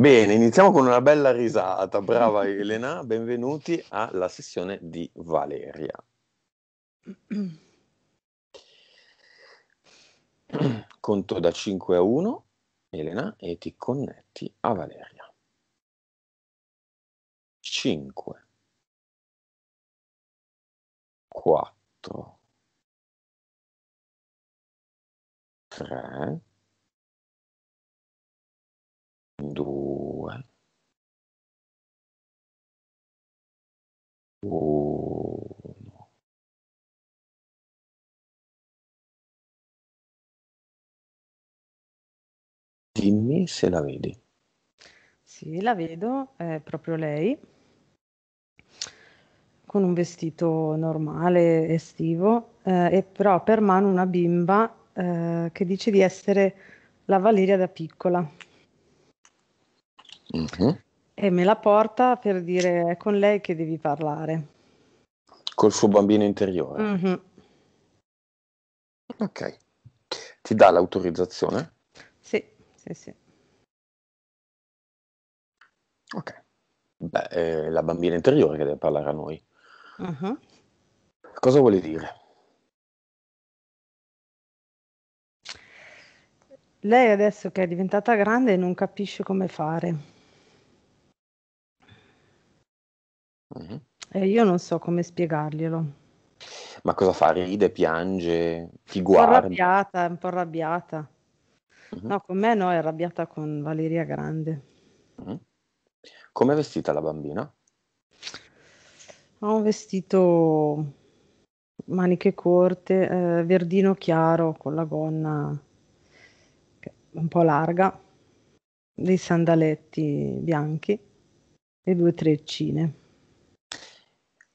Bene, iniziamo con una bella risata. Brava Elena, benvenuti alla sessione di Valeria. Conto da 5 a 1, Elena, e ti connetti a Valeria. 5 4 3 2 Oh, Dimmi se la vedi. Sì, la vedo, è proprio lei, con un vestito normale, estivo, eh, e però per mano una bimba eh, che dice di essere la Valeria da piccola. Mm-hmm e me la porta per dire è con lei che devi parlare. Col suo bambino interiore. Mm-hmm. Ok. Ti dà l'autorizzazione? Sì, sì, sì. Ok. Beh, è la bambina interiore che deve parlare a noi. Uh-huh. Cosa vuole dire? Lei adesso che è diventata grande non capisce come fare. Mm-hmm. E io non so come spiegarglielo. Ma cosa fa? Ride, piange, ti guarda? È arrabbiata, è un po' arrabbiata. Mm-hmm. No, con me no, è arrabbiata con Valeria Grande. Mm-hmm. Come è vestita la bambina? Ha un vestito maniche corte, eh, verdino chiaro con la gonna un po' larga, dei sandaletti bianchi e due treccine.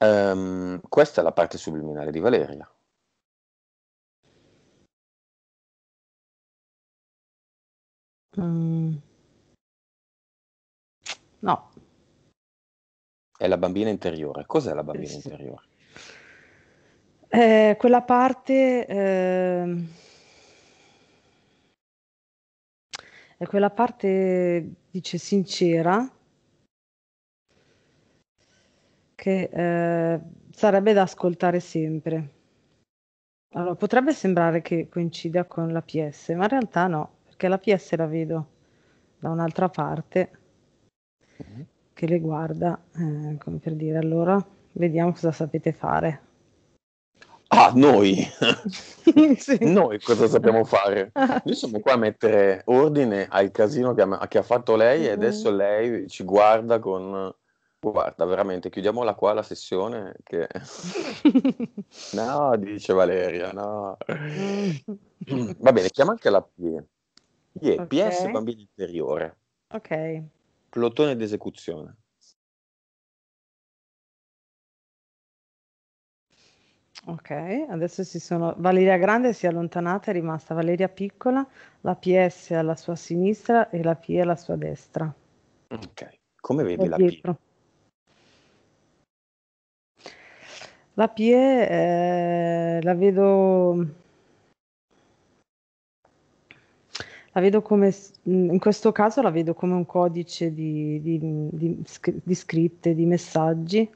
Um, questa è la parte subliminale di Valeria. Mm. No. È la bambina interiore. Cos'è la bambina sì. interiore? Eh, quella parte... Eh, è quella parte, dice, sincera che eh, sarebbe da ascoltare sempre. Allora, potrebbe sembrare che coincida con la PS, ma in realtà no, perché la PS la vedo da un'altra parte mhm. che le guarda, eh, come per dire, allora vediamo cosa sapete fare. Ah, noi! sì. Noi cosa sappiamo fare? Noi siamo qua a mettere ordine al casino che ha, che ha fatto lei e mhm. adesso lei ci guarda con Guarda, veramente, chiudiamola qua la sessione che... no, dice Valeria, no. Va bene, chiama anche la P. PIE, okay. PS Bambini Interiore. Ok. Plotone d'esecuzione. Ok, adesso si sono... Valeria Grande si è allontanata, è rimasta Valeria Piccola, la PS alla sua sinistra e la P alla sua destra. Ok, come vedi la P? La Pie eh, la vedo la vedo come in questo caso la vedo come un codice di, di, di, di scritte, di messaggi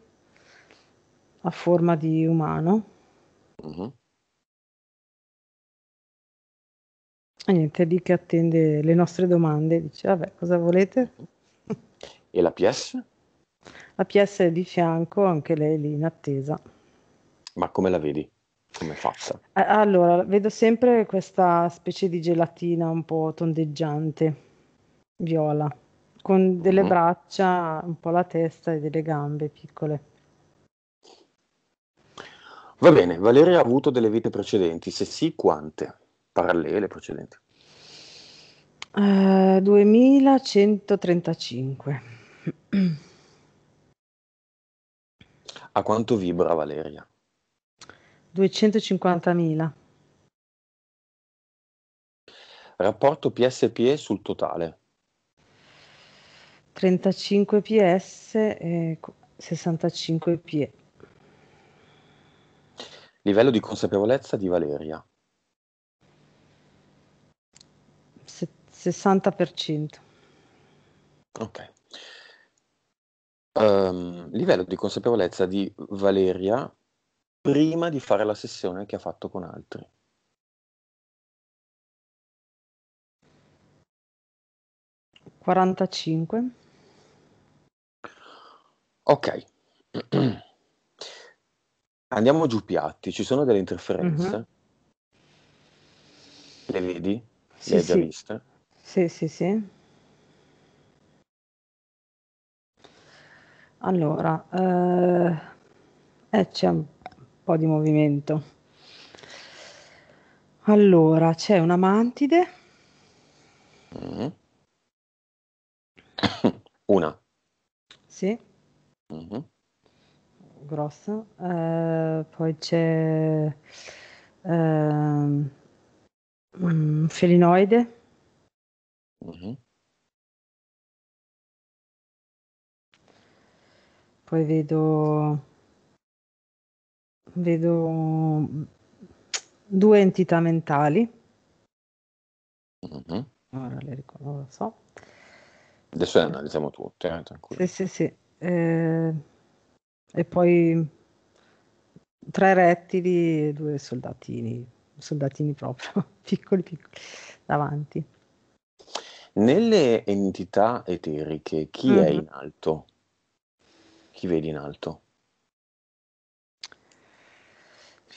a forma di umano. Uh-huh. E niente, è lì che attende le nostre domande, dice vabbè cosa volete? E la PS? La PS è di fianco, anche lei lì in attesa. Ma come la vedi? Come è fatta? Eh, allora, vedo sempre questa specie di gelatina un po' tondeggiante, viola, con delle mm-hmm. braccia, un po' la testa e delle gambe piccole. Va bene, Valeria ha avuto delle vite precedenti, se sì, quante? Parallele precedenti? Uh, eh, 2135. A quanto vibra Valeria? 250.000. Rapporto PSPE sul totale. 35 PS e 65 PE. Livello di consapevolezza di Valeria. 60%. Ok. Um, livello di consapevolezza di Valeria prima di fare la sessione che ha fatto con altri. Quarantacinque. Ok. Andiamo giù piatti, ci sono delle interferenze? Mm-hmm. Le vedi? Le sì, hai già sì. viste? Sì, sì, sì. Allora, eh, eh, c'è po' di movimento. Allora, c'è una mantide. Mm. Mm-hmm. Una. Sì. Mm-hmm. Grossa. Eh, poi c'è eh, un mm, felinoide. Mm-hmm. Poi vedo vedo due entità mentali. Mm-hmm. Ora le ricordo, lo so. Adesso le analizziamo tutte, eh, tranquillo. Sì, sì, sì. Eh, e poi tre rettili e due soldatini, soldatini proprio, piccoli piccoli, davanti. Nelle entità eteriche, chi mm-hmm. è in mm-hmm. alto? Chi vedi in alto?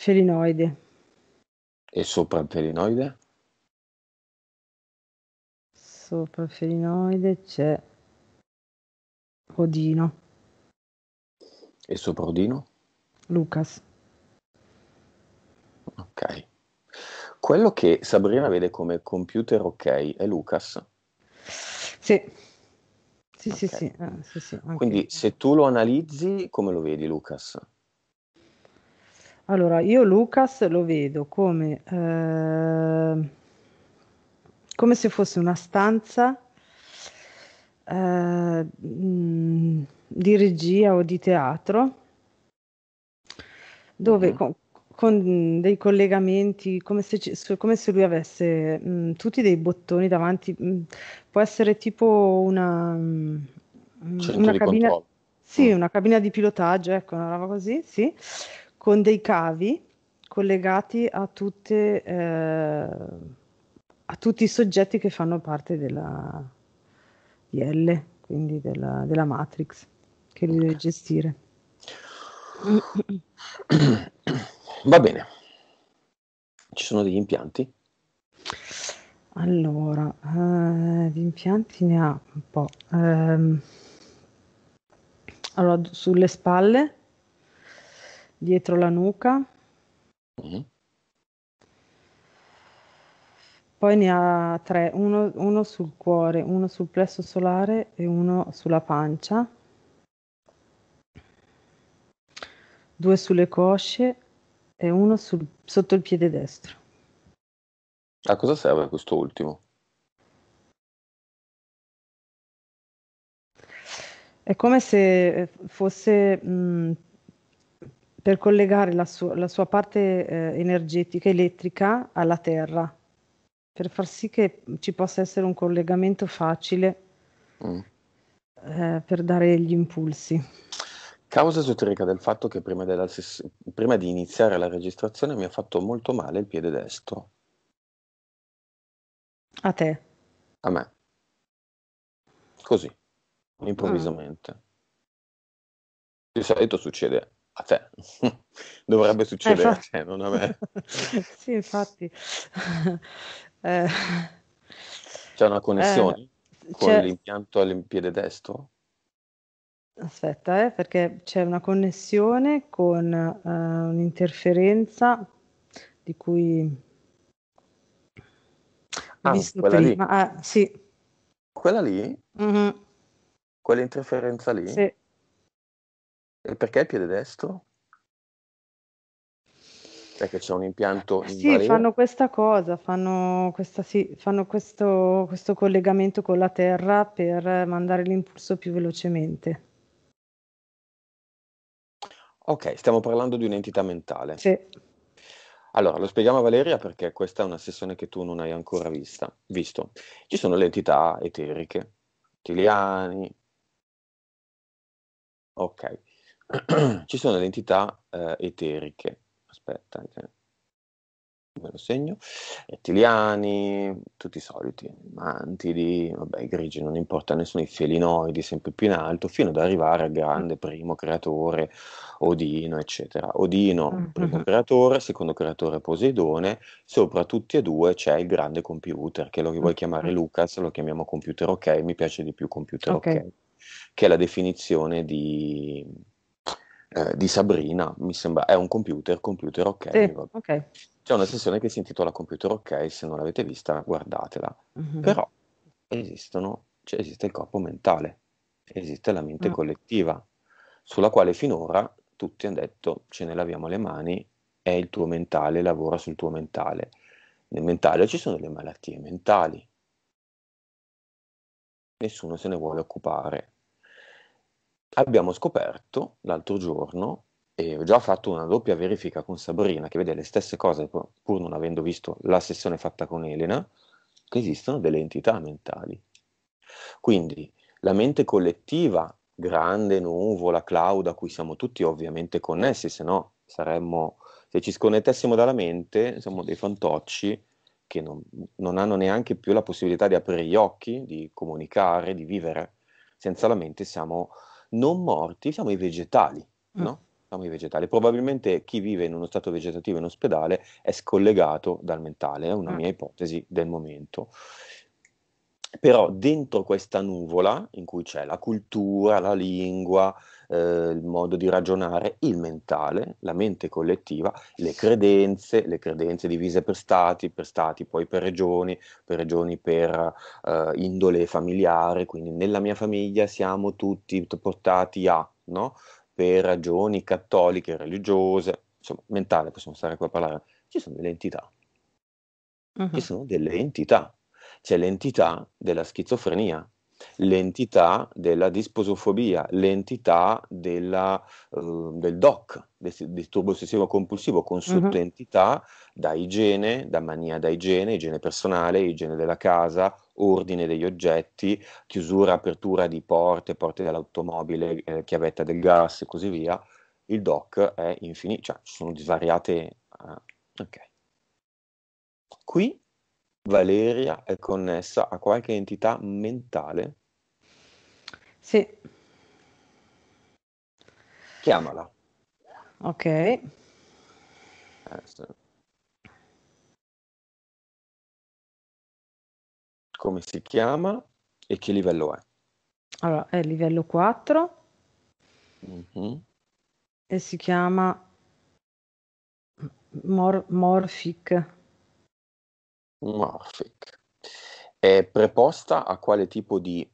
Felinoide. E sopra il felinoide? Sopra il felinoide c'è Odino. E sopra Odino? Lucas. Ok. Quello che Sabrina vede come computer ok è Lucas. Sì. Sì, okay. sì, sì. Ah, eh, sì, sì Quindi se tu lo analizzi, come lo vedi Lucas? Allora, io Lucas lo vedo come, eh, come se fosse una stanza eh, di regia o di teatro, dove mm. con, con, dei collegamenti, come se, ci, come se lui avesse mh, mm, tutti dei bottoni davanti, mh, mm, può essere tipo una, mh, mm, una cabina... Controllo. Sì, una cabina di pilotaggio, ecco, una roba così, sì con dei cavi collegati a, tutte, eh, a tutti i soggetti che fanno parte della DL, quindi della, della Matrix, che lui deve gestire. Va bene. Ci sono degli impianti? Allora, eh, di impianti ne ha un po'. Eh, allora, sulle spalle dietro la nuca. Mm. Poi ne ha tre, uno, uno, sul cuore, uno sul plesso solare e uno sulla pancia, due sulle cosce e uno sul, sotto il piede destro. A cosa serve questo ultimo? È come se fosse mh, mm, per collegare la, su- la sua parte eh, energetica elettrica alla Terra, per far sì che ci possa essere un collegamento facile mm. eh, per dare gli impulsi. Causa esoterica del fatto che prima, della, prima di iniziare la registrazione mi ha fatto molto male il piede destro. A te? A me. Così, ah. improvvisamente. Ah. Di solito succede a dovrebbe succedere eh, a cioè, non a me. sì, infatti. eh, c'è una connessione eh, con c'è... l'impianto all'impiede destro? Aspetta, eh, perché c'è una connessione con uh, un'interferenza di cui ah, visto quella prima. Lì. Ah, sì. Quella lì? Mm-hmm. Quell'interferenza lì? Sì. E perché il piede destro? Perché c'è un impianto in Sì, barriera? fanno questa cosa, fanno, questa, sì, fanno questo, questo collegamento con la terra per mandare l'impulso più velocemente. Ok, stiamo parlando di un'entità mentale. Sì. Allora, lo spieghiamo a Valeria perché questa è una sessione che tu non hai ancora vista, visto. Ci sono le entità eteriche, tiliani. Ok. ci sono le entità eh, eteriche. Aspetta, che me lo segno. Etiliani, tutti i soliti, mantidi, vabbè, i grigi non importa nessuno, i felinoidi sempre più in alto, fino ad arrivare al grande primo creatore Odino, eccetera. Odino, mm-hmm. primo creatore, secondo creatore Poseidone, sopra tutti e due c'è il grande computer, che lo vuoi chiamare Lucas, lo chiamiamo computer ok, mi piace di più computer ok, che è la definizione di eh, di Sabrina, mi sembra, è un computer, computer ok. Sì, okay. C'è una sessione che si intitola Computer ok, se non l'avete vista guardatela. Mm-hmm. Però esistono, cioè esiste il corpo mentale, esiste la mente mm. collettiva, sulla quale finora tutti hanno detto ce ne laviamo le mani, è il tuo mentale, lavora sul tuo mentale. Nel mentale ci sono le malattie mentali, nessuno se ne vuole occupare abbiamo scoperto l'altro giorno, e ho già fatto una doppia verifica con Sabrina, che vede le stesse cose, pur non avendo visto la sessione fatta con Elena, che esistono delle entità mentali. Quindi la mente collettiva, grande nuvola, cloud, a cui siamo tutti ovviamente connessi, se no saremmo, se ci sconnettessimo dalla mente, siamo dei fantocci che non, non hanno neanche più la possibilità di aprire gli occhi, di comunicare, di vivere. Senza la mente siamo non morti siamo i vegetali, mm. no? Siamo i vegetali. Probabilmente chi vive in uno stato vegetativo in ospedale è scollegato dal mentale, è una mm. mia ipotesi del momento. Però dentro questa nuvola in cui c'è la cultura, la lingua, eh, il modo di ragionare, il mentale, la mente collettiva, le credenze, le credenze divise per stati, per stati poi per regioni, per regioni per eh, indole familiare, quindi nella mia famiglia siamo tutti portati a, no? per ragioni cattoliche, religiose, insomma, mentale, possiamo stare qua a parlare, ci sono delle entità. Uh-huh. Ci sono delle entità. C'è l'entità della schizofrenia, l'entità della disposofobia, l'entità della, uh, del DOC, del disturbo ossessivo compulsivo, con sottentità uh-huh. da igiene, da mania da igiene, igiene personale, igiene della casa, ordine degli oggetti, chiusura, apertura di porte, porte dell'automobile, eh, chiavetta del gas e così via. Il DOC è infinito, cioè ci sono svariate... Uh, ah, ok. Qui Valeria è connessa a qualche entità mentale sì. Chiamala. Ok. Come si chiama e che livello è? Allora, è livello 4 mm-hmm. e si chiama Mor- Morphic. Morphic. È preposta a quale tipo di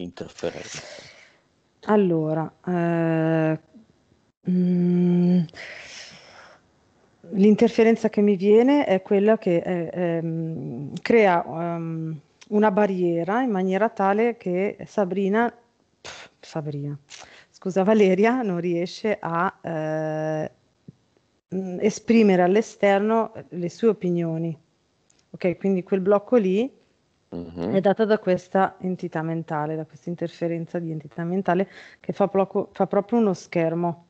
interferenza. Allora, eh, mh, mm, l'interferenza che mi viene è quella che eh, eh, crea um, una barriera in maniera tale che Sabrina, pff, Sabrina, scusa Valeria, non riesce a eh, mm, esprimere all'esterno le sue opinioni. Ok, quindi quel blocco lì è data da questa entità mentale, da questa interferenza di entità mentale che fa, poco, fa proprio uno schermo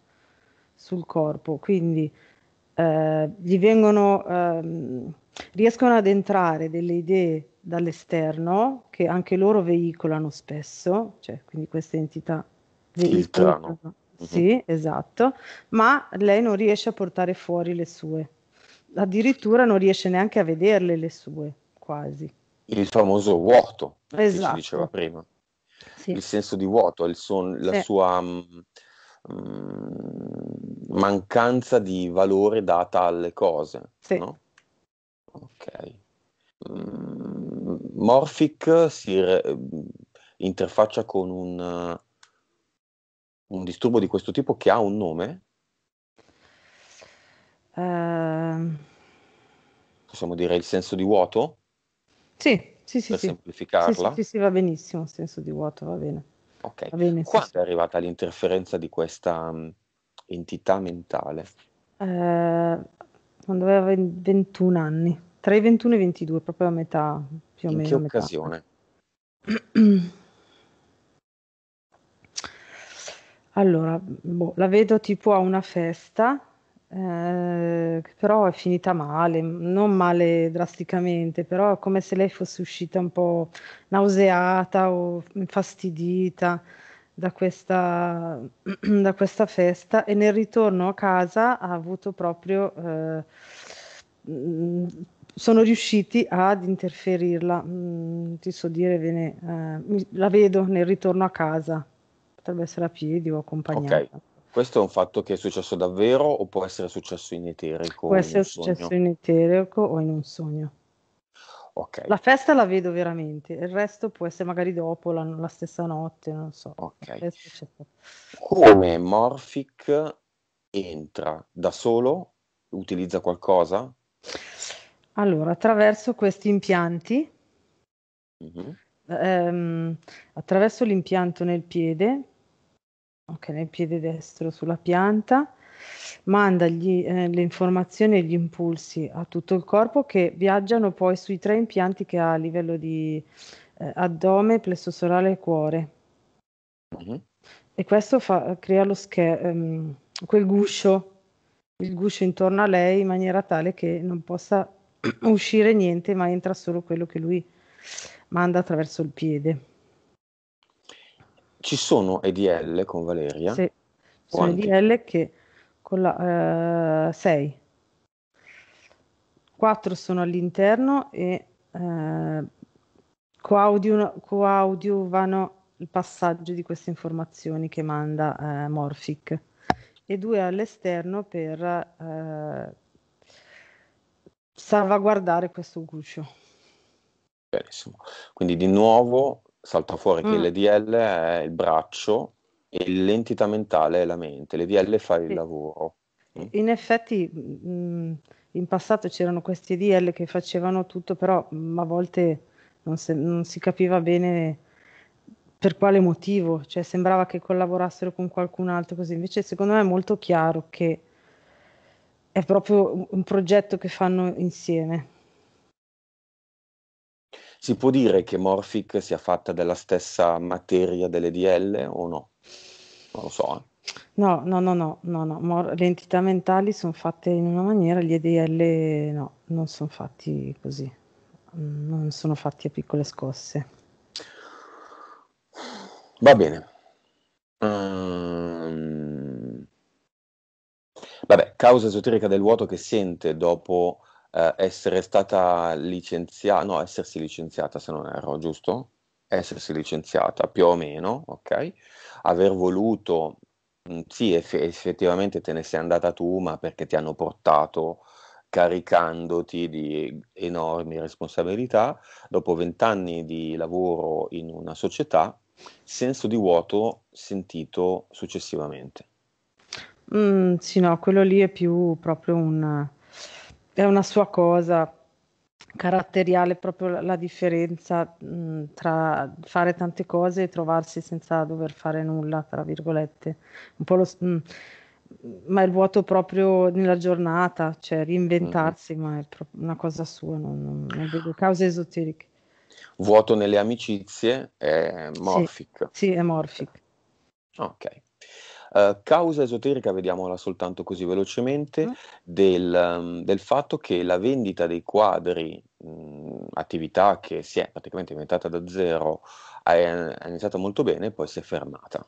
sul corpo, quindi eh, gli vengono, eh, riescono ad entrare delle idee dall'esterno che anche loro veicolano spesso, cioè quindi queste entità veicolano. Sì, uh-huh. esatto, ma lei non riesce a portare fuori le sue, addirittura non riesce neanche a vederle le sue, quasi il famoso vuoto esatto. che si esatto. diceva prima. Sì. Il senso di vuoto, son, la sì. sua mh, mm, mm, mancanza di valore data alle cose. Sì. No? Ok. Mm, Morphic si re- mm, interfaccia con un, un, disturbo di questo tipo che ha un nome? Uh... Possiamo dire il senso di vuoto? Sì, sì, sì. Per sì. semplificarla. Sì, sì, sì, va benissimo, senso di vuoto, va bene. Ok, va bene, quando sì, è arrivata l'interferenza di questa um, entità mentale? Eh, quando aveva 21 anni, tra i 21 e i 22, proprio a metà, più o In meno. In che occasione? Allora, boh, la vedo tipo a una festa eh, però è finita male, non male drasticamente, però come se lei fosse uscita un po' nauseata o infastidita da questa, da questa festa e nel ritorno a casa ha avuto proprio... Eh, mm, sono riusciti ad interferirla, mm, ti so dire, bene, eh, la vedo nel ritorno a casa, potrebbe essere a piedi o accompagnata. Okay. Questo è un fatto che è successo davvero o può essere successo in eterico? Può essere successo sogno? in eterico o in un sogno. Okay. La festa la vedo veramente, il resto può essere magari dopo, la, la stessa notte, non so. Okay. Come Morphic entra da solo? Utilizza qualcosa? Allora, attraverso questi impianti, mm-hmm. ehm, attraverso l'impianto nel piede, Ok, nel piede destro sulla pianta, manda gli, eh, le informazioni e gli impulsi a tutto il corpo che viaggiano poi sui tre impianti che ha a livello di eh, addome, plesso solare e cuore. Mm-hmm. E questo fa, crea lo scher- ehm, quel guscio, il guscio intorno a lei in maniera tale che non possa uscire niente, ma entra solo quello che lui manda attraverso il piede ci sono EDL con Valeria? Sì, sono EDL che con la 6. Uh, 4 sono all'interno e uh, coaudio, coaudiovano il passaggio di queste informazioni che manda uh, Morphic e due all'esterno per eh, salvaguardare questo guscio. Benissimo. Quindi di nuovo salta fuori mm. che l'EDL è il braccio e l'entità mentale è la mente, l'EDL fa il sì. lavoro. Mm. In effetti mh, mm, in passato c'erano questi EDL che facevano tutto, però mh, mm, a volte non, se, non, si capiva bene per quale motivo, cioè sembrava che collaborassero con qualcun altro così, invece secondo me è molto chiaro che è proprio un progetto che fanno insieme. Si può dire che Morphic sia fatta della stessa materia delle DL o no? Non lo so. Eh. No, no, no, no, no, no. Mor- le entità mentali sono fatte in una maniera, gli EDL no, non sono fatti così, non sono fatti a piccole scosse. Va bene. Um... Vabbè, causa esoterica del vuoto che sente dopo eh, essere stata licenziata, no, essersi licenziata se non erro, giusto? Essersi licenziata più o meno, ok? Aver voluto, mm, sì, eff- effettivamente te ne sei andata tu, ma perché ti hanno portato caricandoti di enormi responsabilità, dopo vent'anni di lavoro in una società, senso di vuoto sentito successivamente. Mm, sì, no, quello lì è più proprio un, è una sua cosa caratteriale proprio la differenza mh, mm, tra fare tante cose e trovarsi senza dover fare nulla, tra virgolette. Un po' lo, mh, mm, ma il vuoto proprio nella giornata, cioè reinventarsi, mm. ma è una cosa sua, non, non, non, vedo cause esoteriche. Vuoto nelle amicizie è morfic Sì, sì è morfic Ok. Eh, causa esoterica, vediamola soltanto così velocemente, mm. del, um, del, fatto che la vendita dei quadri, mh, mhmm, attività che si è praticamente inventata da zero, è, è iniziata molto bene e poi si è fermata.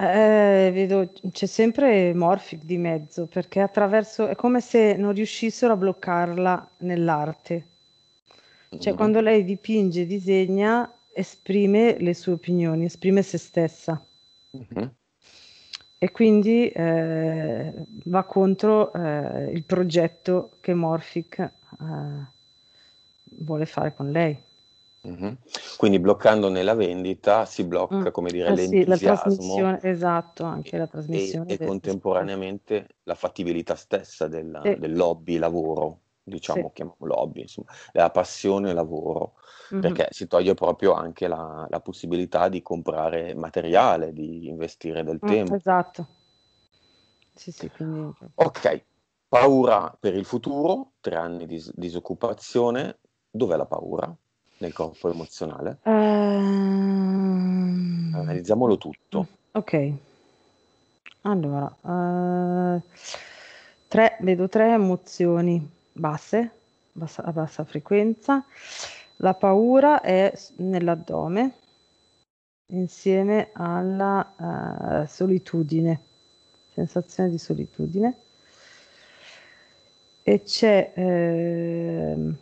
Eh, vedo, c'è sempre Morphic di mezzo perché attraverso è come se non riuscissero a bloccarla nell'arte. Cioè, mm. quando lei dipinge, disegna, esprime le sue opinioni, esprime se stessa. Uh-huh. E quindi eh, va contro eh, il progetto che Morphic eh, vuole fare con lei. Uh-huh. Quindi bloccandone la vendita si blocca, uh come dire, eh sì, l'entusiasmo. esatto, anche e, la trasmissione. E, e contemporaneamente la fattibilità stessa della, e, del lobby lavoro diciamo, sì. chiamiamolo hobby, insomma, la passione lavoro, mm-hmm. perché si toglie proprio anche la, la, possibilità di comprare materiale, di investire del mm, tempo. Esatto. Sì, sì, quindi... Ok, paura per il futuro, tre anni di disoccupazione, dov'è la paura nel corpo emozionale? Ehm... Analizziamolo tutto. Ok, allora, uh... tre, vedo tre emozioni basse, bassa, a bassa frequenza. La paura è nell'addome insieme alla uh, solitudine, sensazione di solitudine. E c'è eh,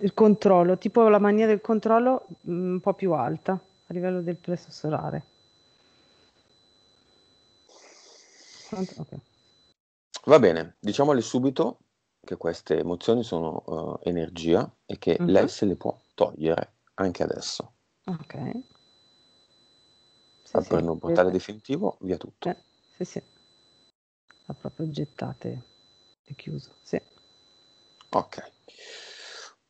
il controllo, tipo la mania del controllo mm, un po' più alta a livello del plesso solare. Okay. Va bene, diciamole subito che queste emozioni sono uh, energia e che mm-hmm. lei se le può togliere anche adesso. Ok. Sì, Aprendo sì, un portale sì. definitivo, via tutto. Eh, sì, sì. La proprio gettate e chiuso. Sì. Ok.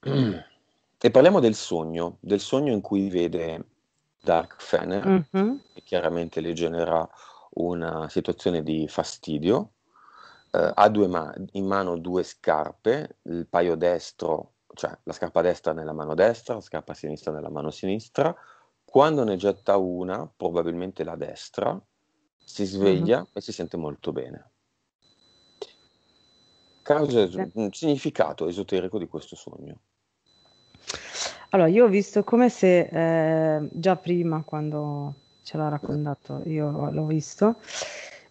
E parliamo del sogno, del sogno in cui vede Dark Fener, mm-hmm. che chiaramente le genera una situazione di fastidio, eh, ha ma- in mano due scarpe, il paio destro, cioè la scarpa destra nella mano destra, la scarpa sinistra nella mano sinistra. Quando ne getta una, probabilmente la destra, si sveglia mm-hmm. e si sente molto bene. Causa, es- mm, significato esoterico di questo sogno. Allora, io ho visto come se eh, già prima, quando ce l'ha raccontato, io l'ho visto,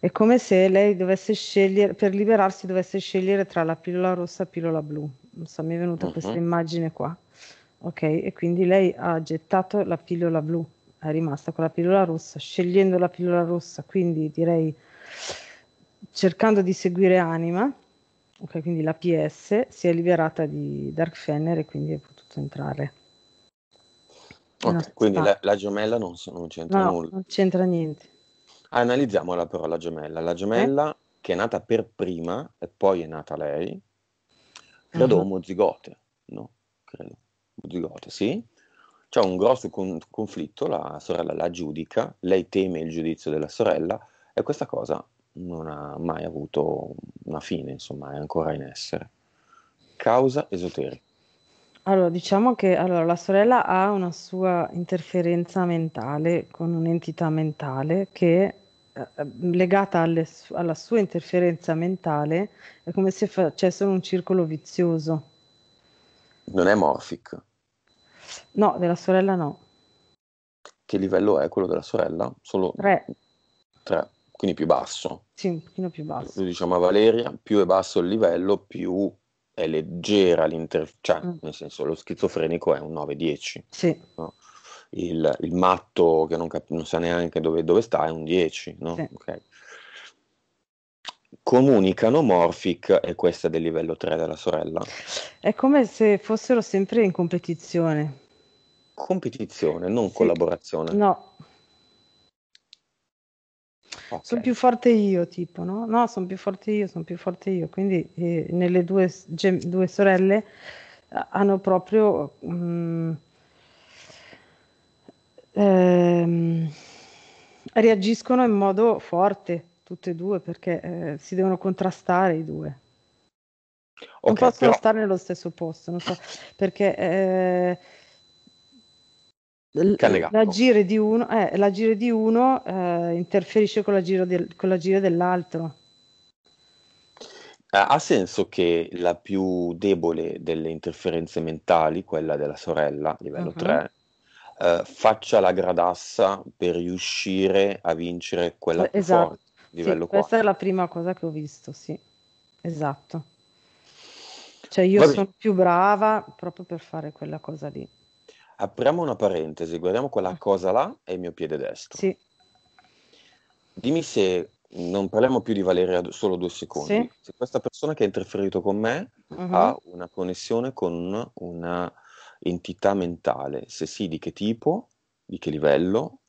è come se lei dovesse scegliere, per liberarsi dovesse scegliere tra la pillola rossa e la pillola blu. Non so, mi è venuta uh-huh. questa immagine qua. Ok, e quindi lei ha gettato la pillola blu, è rimasta con la pillola rossa, scegliendo la pillola rossa, quindi direi cercando di seguire anima, ok, quindi la PS si è liberata di Dark Fenner e quindi è potuto entrare. Ok, quindi la, la, gemella non, non c'entra no, nulla. Non c'entra niente analizziamo la parola gemella. La eh? gemella eh? che è nata per prima e poi è nata lei, credo uh-huh. omozigote, no? Credo. Omozigote, sì. C'è un grosso con- conflitto, la sorella la giudica, lei teme il giudizio della sorella e questa cosa non ha mai avuto una fine, insomma, è ancora in essere. Causa esoterica. Allora, diciamo che allora, la sorella ha una sua interferenza mentale con un'entità mentale che Ehm, legata alle, alla sua interferenza mentale, è come se facessero un circolo vizioso. Non è Morphic? No, della sorella no. Che livello è quello della sorella? Solo 3. 3, quindi più basso. Sì, un pochino più basso. diciamo a Valeria, più è basso il livello, più è leggera l'interferenza, cioè, mm. nel senso lo schizofrenico è un 9-10. Sì. No? il, il matto che non, cap- non, sa neanche dove, dove sta è un 10, no? sì. okay. Comunicano Morphic e questa è del livello 3 della sorella. È come se fossero sempre in competizione. Competizione, non sì. collaborazione. No. Okay. Sono più forte io, tipo, no? No, sono più forte io, sono più forte io. Quindi eh, nelle due, gem- due sorelle hanno proprio mh, mm, ehm, reagiscono in modo forte tutte e due perché eh, si devono contrastare i due. Okay, non possono però... stare nello stesso posto, non so, perché eh, l- l'agire di uno, eh, l'agire di uno eh, interferisce con l'agire, del, con l'agire dell'altro. Eh, ha senso che la più debole delle interferenze mentali, quella della sorella, livello uh-huh. Mhm. 3, eh, faccia la gradassa per riuscire a vincere quella più esatto. forte, livello sì, 4. Questa è la prima cosa che ho visto, sì, esatto. Cioè io sono più brava proprio per fare quella cosa lì. Apriamo una parentesi, guardiamo quella ah. cosa là è il mio piede destro. Sì. Dimmi se non parliamo più di Valeria solo due secondi. Sì. Se questa persona che ha interferito con me uh-huh. ha mm-hmm. una connessione con una entità mentale, se sì di che tipo, di che livello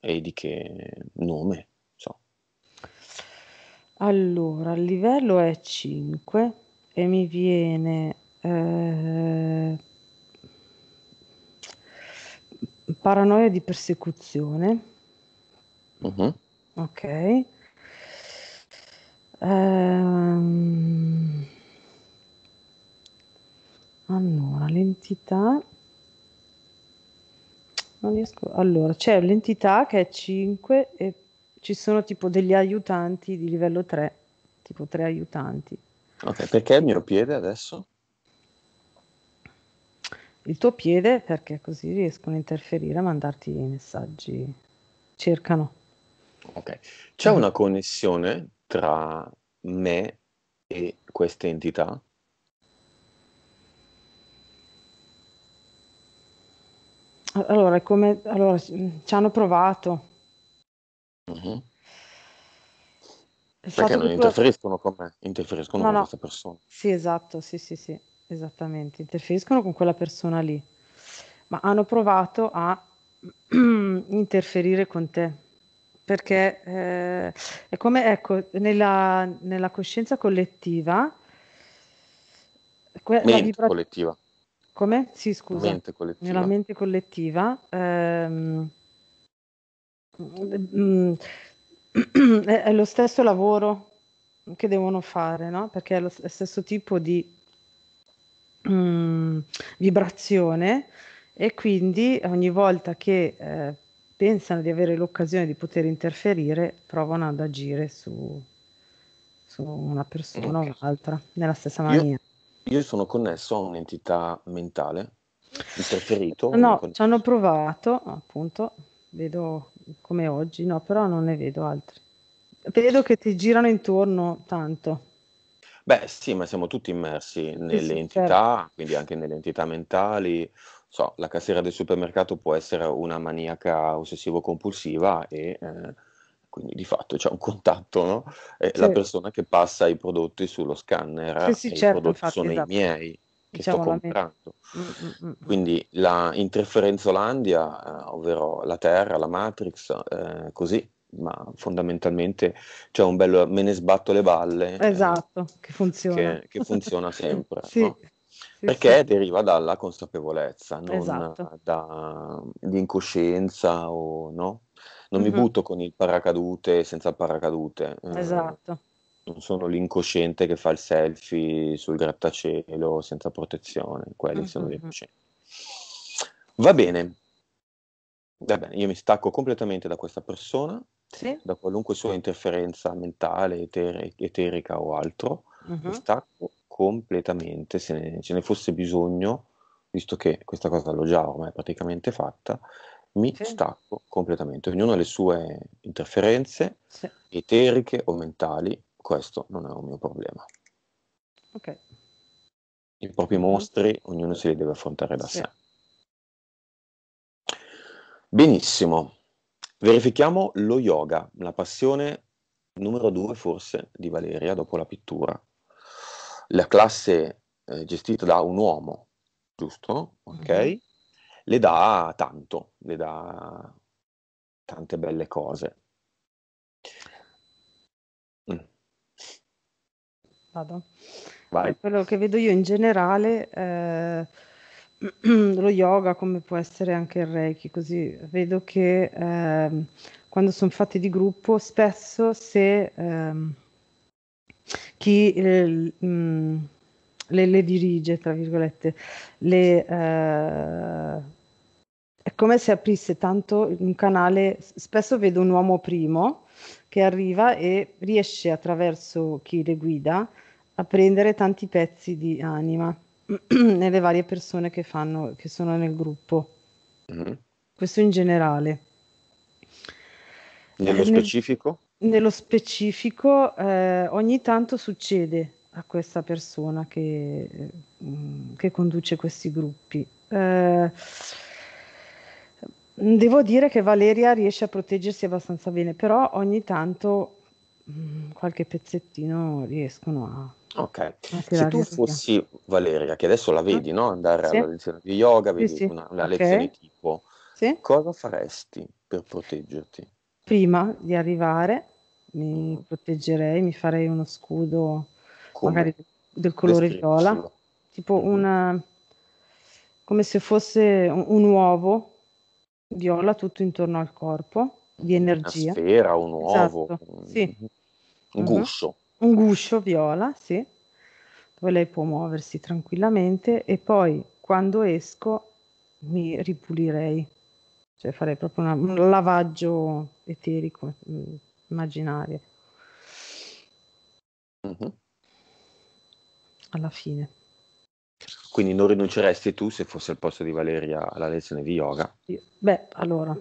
e di che nome. So. Allora, il livello è 5 e mi viene eh, paranoia di persecuzione. Uh-huh. Ok. Um, allora, l'entità... Non riesco... Allora, c'è l'entità che è 5 e ci sono tipo degli aiutanti di livello 3, tipo 3 aiutanti. Ok, perché il mio piede adesso? Il tuo piede perché così riescono a interferire, a mandarti i messaggi. Cercano. Ok, c'è una connessione tra me e questa entità? Allora, come, allora, ci hanno provato. Uh-huh. Perché non interferiscono con me, interferiscono no, con no. questa persona. Sì, esatto, sì, sì, sì, esattamente, interferiscono con quella persona lì, ma hanno provato a interferire con te, perché eh, è come, ecco, nella, nella coscienza collettiva, que- mente vibra- collettiva. Come? Sì, scusa. Mente Nella mente collettiva. Ehm, mm, è lo stesso lavoro che devono fare, no? Perché è lo stesso tipo di um, vibrazione e quindi ogni volta che eh, pensano di avere l'occasione di poter interferire, provano ad agire su, su una persona okay. o un'altra nella stessa maniera io sono connesso a un'entità mentale, interferito. No, con... ci hanno provato, appunto, vedo come oggi, no, però non ne vedo altri. Vedo che ti girano intorno tanto. Beh, sì, ma siamo tutti immersi nelle sì, sì, certo. entità, certo. quindi anche nelle entità mentali. So, la cassiera del supermercato può essere una maniaca ossessivo-compulsiva e eh, quindi di fatto c'è un contatto, no? È sì. la persona che passa i prodotti sullo scanner, sì, sì, certo, i prodotti infatti, sono esatto. i miei che diciamo sto comprando. Mm, mm, mm, quindi la interferenza Olandia, eh, ovvero la Terra, la Matrix, eh, così, ma fondamentalmente c'è cioè un bello me ne sbatto le balle. Eh, esatto, eh, che funziona. Che, che funziona sempre. sì. no? perché sì. deriva dalla consapevolezza, non esatto. dall'incoscienza o no? non uh-huh. mi butto con il paracadute senza paracadute. Eh. Esatto. Non sono l'incosciente che fa il selfie sul grattacielo senza protezione, quelli uh-huh. sono gli incoscienti. Va bene. Va bene, io mi stacco completamente da questa persona, sì. da qualunque sua interferenza mentale, etere- eterica o altro, uh-huh. mi stacco completamente, se ne, ce ne fosse bisogno, visto che questa cosa l'ho già ormai praticamente fatta, mi sì. stacco completamente. Ognuno ha le sue interferenze sì. eteriche o mentali, questo non è un mio problema. Ok. I propri mhm. mostri, ognuno se li deve affrontare da sì. sé. Benissimo, verifichiamo lo yoga, la passione numero due forse di Valeria dopo la pittura. La classe eh, gestita da un uomo, giusto? Ok. Mm-hmm le dà tanto, le dà tante belle cose. Mm. Vado. Vai. Eh, quello che vedo io in generale, eh, lo yoga come può essere anche il reiki, così vedo che eh, quando sono fatti di gruppo spesso se eh, chi il, mh, mm, le, le dirige, tra virgolette, le, eh, è come se aprisse tanto un canale, spesso vedo un uomo primo che arriva e riesce attraverso chi le guida a prendere tanti pezzi di anima nelle varie persone che, fanno, che sono nel gruppo. Mm-hmm. Questo in generale. Nello eh, specifico? nello specifico eh, ogni tanto succede a questa persona che, eh, che conduce questi gruppi. Eh, devo dire che Valeria riesce a proteggersi abbastanza bene, però ogni tanto mm, qualche pezzettino riescono a Ok, se tu fossi Valeria, che adesso la vedi, ah, no? andare sì. alla lezione di yoga, vedi sì, sì. una, una okay. lezione tipo, cosa faresti per proteggerti? Prima di arrivare mi mm. proteggerei, mi farei uno scudo come? magari del colore viola, tipo mm-hmm. una, come se fosse un, un, uovo viola tutto intorno al corpo di energia. Una sfera, un uovo, esatto. sì. Mm-hmm. un uh-huh. guscio. Uh-huh. Un guscio viola, sì, dove lei può muoversi tranquillamente e poi quando esco mi ripulirei, cioè farei proprio una, un lavaggio eterico, mm, immaginario. Mm-hmm alla fine. Quindi non rinunceresti tu, se fosse al posto di Valeria, alla lezione di yoga? Beh, allora,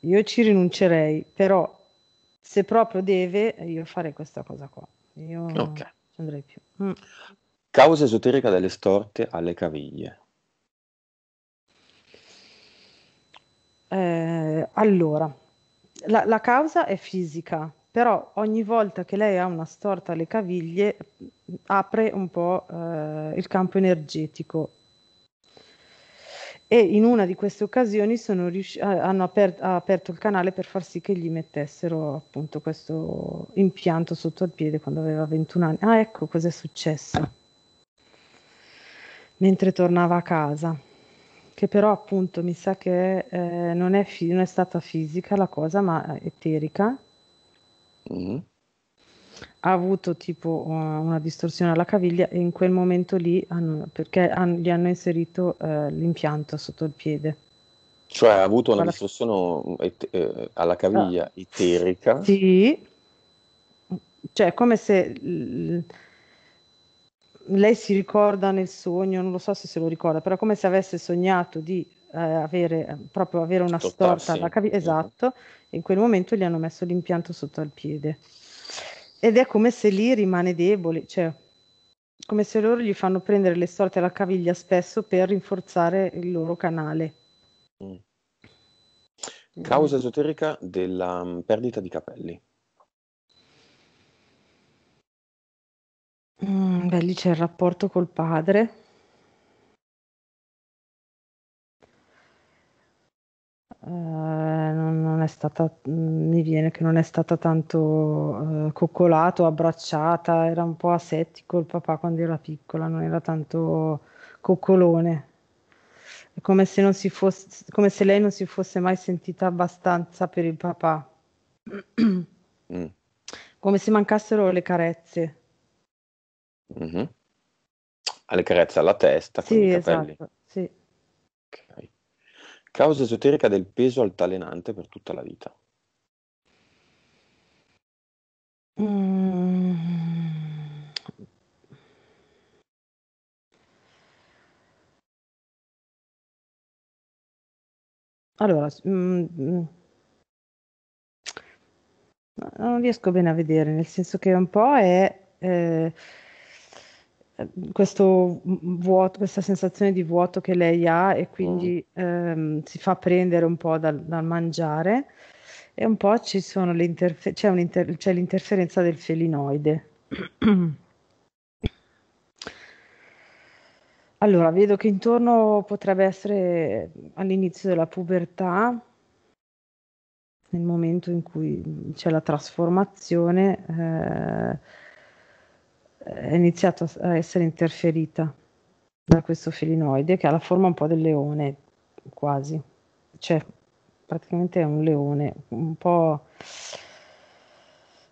io ci rinuncerei, però se proprio deve, io farei questa cosa qua. Io okay. ci andrei più. Mm. Causa esoterica delle storte alle caviglie. Eh, allora, la, la, causa è fisica, però ogni volta che lei ha una storta alle caviglie apre un po' eh, il campo energetico e in una di queste occasioni riusci- eh, hanno aper- ha aperto il canale per far sì che gli mettessero appunto questo impianto sotto al piede quando aveva 21 anni. Ah, ecco cos'è successo mentre tornava a casa, che però appunto mi sa che eh, non, è fi- non è stata fisica la cosa, ma eh, eterica Mm. Ha avuto tipo una distorsione alla caviglia e in quel momento lì hanno, perché hanno, gli hanno inserito eh, l'impianto sotto il piede. Cioè ha avuto una distorsione eh, eh, alla caviglia ah. iterica. Sì, cioè come se lei si ricorda nel sogno, non lo so se se lo ricorda, però come se avesse sognato di eh, avere, eh, proprio avere una Tottarsi. storta alla caviglia, mm-hmm. esatto, in quel momento gli hanno messo l'impianto sotto al piede. Ed è come se lì rimane debole, cioè come se loro gli fanno prendere le storte alla caviglia spesso per rinforzare il loro canale. Mm. Causa esoterica della mm, perdita di capelli. Mm, beh, lì c'è il rapporto col padre Eh, non, non, è stata, mm, mi viene che non è stata tanto eh, coccolata o abbracciata, era un po' asettico il papà quando era piccola, non era tanto coccolone. È come se, non si fosse, come se lei non si fosse mai sentita abbastanza per il papà. Mm. mm. Come se mancassero le carezze. Mm-hmm. Le carezze alla testa, sì, esatto. Causa esoterica del peso altalenante per tutta la vita. Mm. Allora, mm, mm. non riesco bene a vedere, nel senso che un po' è... Eh, eh, questo vuoto, questa sensazione di vuoto che lei ha e quindi mm. ehm, si fa prendere un po' dal, dal mangiare e un po' c'è, l'inter- c'è l'interferenza del felinoide. allora, vedo che intorno potrebbe essere all'inizio della pubertà, nel momento in cui c'è la trasformazione. Eh, eh, è iniziato a essere interferita da questo felinoide che ha la forma un po' del leone, quasi, cioè praticamente è un leone, un po'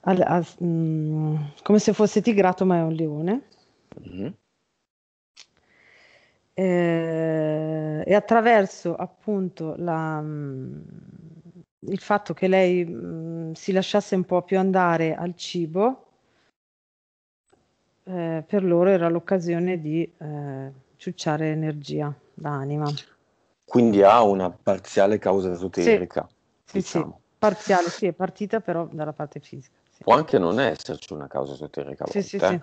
al, al, mh, mm, come se fosse tigrato, ma è un leone. Mm-hmm. Eh, e attraverso appunto la, mm, il fatto che lei mm, si lasciasse un po' più andare al cibo, eh, per loro era l'occasione di eh, ciucciare energia da anima. Quindi ha una parziale causa esoterica. Sì, diciamo. sì, parziale, sì, è partita però dalla parte fisica. Sì. Può anche non esserci una causa esoterica. Volte, sì, eh.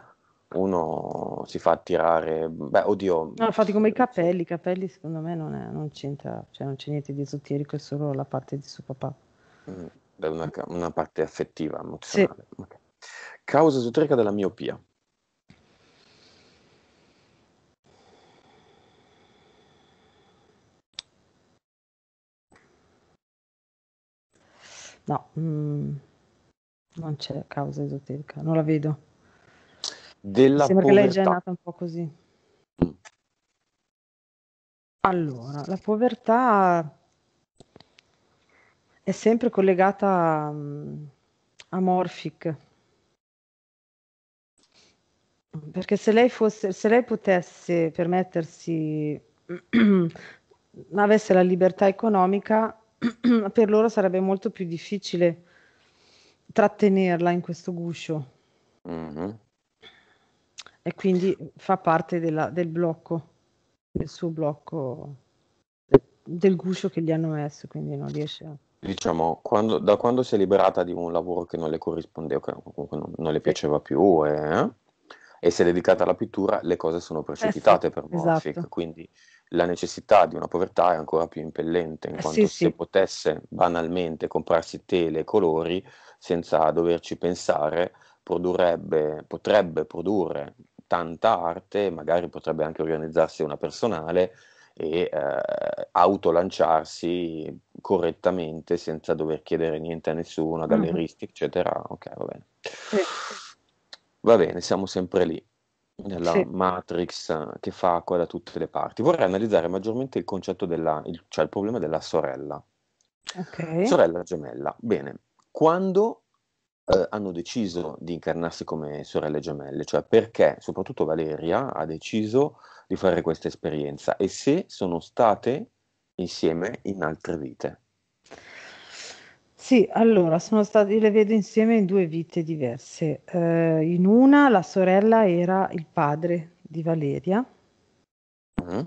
Uno si fa attirare, beh, oddio. No, fatti come i capelli, i capelli secondo me non, è, non c'entra, cioè non c'è niente di esoterico, è solo la parte di suo papà. Mm, una, una, parte affettiva, emozionale. Okay. Causa esoterica della miopia. No, mhmm, non c'è causa esoterica, non la vedo. Mi Della sembra che lei già è povertà. nata un po' così. Mm. Allora, la povertà è sempre collegata, mhmm, a Morphic. perché se lei fosse se lei potesse permettersi avesse la libertà economica per loro sarebbe molto più difficile trattenerla in questo guscio. Mm-hmm. E quindi fa parte della, del blocco, del suo blocco, del guscio che gli hanno messo, quindi non riesce a... Diciamo, quando, da quando si è liberata di un lavoro che non le corrispondeva, che comunque non, non le piaceva più, eh? e si è dedicata alla pittura, le cose sono precipitate eh esatto, sì, per Morphic, esatto. quindi la necessità di una povertà è ancora più impellente, in eh, quanto sì, se sì. potesse banalmente comprarsi tele e colori senza doverci pensare, potrebbe produrre tanta arte, magari potrebbe anche organizzarsi una personale e eh, autolanciarsi correttamente senza dover chiedere niente a nessuno, a galleristi, mm-hmm. eccetera. Ok, va bene. Sì. Va bene, siamo sempre lì nella sì. Matrix eh, che fa acqua da tutte le parti. Vorrei analizzare maggiormente il concetto della, il, cioè il problema della sorella. Okay. Sorella gemella. Bene, quando eh, hanno deciso di incarnarsi come sorelle gemelle, cioè perché soprattutto Valeria ha deciso di fare questa esperienza e se sono state insieme in altre vite. Sì, allora sono stati, le vedo insieme in due vite diverse. Eh, in una la sorella era il padre di Valeria, mm.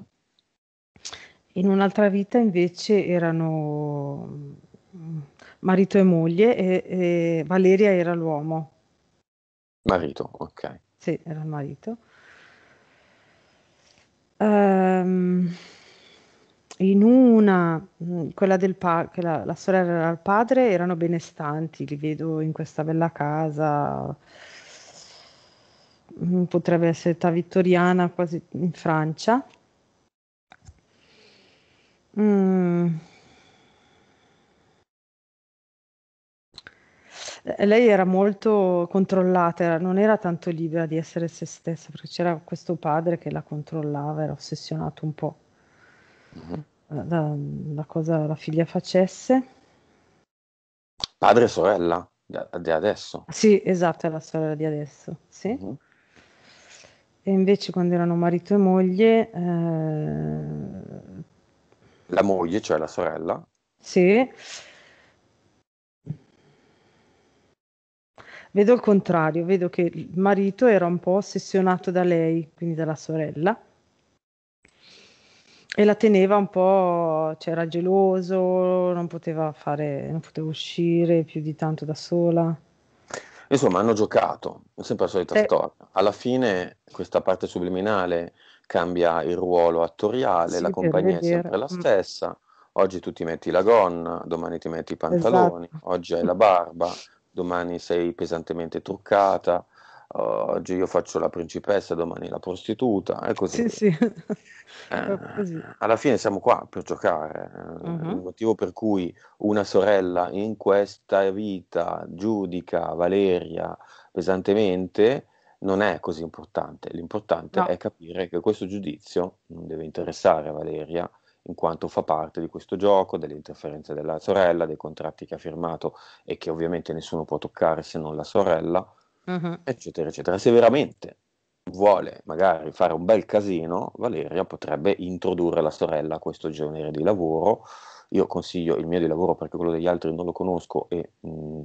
in un'altra vita invece erano mm, marito e moglie e, e Valeria era l'uomo. Marito, ok. Sì, era il marito. Um, in una, mm, quella del pa che la la sorella e il padre erano benestanti, li vedo in questa bella casa mm, potrebbe essere età vittoriana, quasi in Francia. Mhmm. lei era molto controllata, era non era tanto libera di essere se stessa, perché c'era questo padre che la controllava, era ossessionato un po'. Mh-mh la, la, cosa la figlia facesse. Padre e sorella di adesso. Sì, esatto, è la sorella di adesso. Sì. Uh-huh. E invece quando erano marito e moglie... Eh... La moglie, cioè la sorella. Sì. Vedo il contrario, vedo che il marito era un po' ossessionato da lei, quindi dalla sorella e la teneva un po', c'era cioè geloso, non poteva fare, non poteva uscire più di tanto da sola. Insomma, hanno giocato, è sempre la solita eh. storia. Alla fine questa parte subliminale cambia il ruolo attoriale, sì, la compagnia è sempre la mm. stessa. Oggi tu ti metti la gonna, domani ti metti i pantaloni, esatto. oggi hai la barba, domani sei pesantemente truccata, oggi io faccio la principessa, domani la prostituta e così. Sì, sì. Eh, così. Alla fine siamo qua per giocare. Uh-huh. Il motivo per cui una sorella in questa vita giudica Valeria pesantemente non è così importante. L'importante no. è capire che questo giudizio non deve interessare a Valeria in quanto fa parte di questo gioco, delle interferenze della sorella, dei contratti che ha firmato e che ovviamente nessuno può toccare se non la sorella uh-huh. eccetera, eccetera. Se veramente vuole magari fare un bel casino, Valeria potrebbe introdurre la sorella a questo genere di lavoro. Io consiglio il mio di lavoro perché quello degli altri non lo conosco e mh,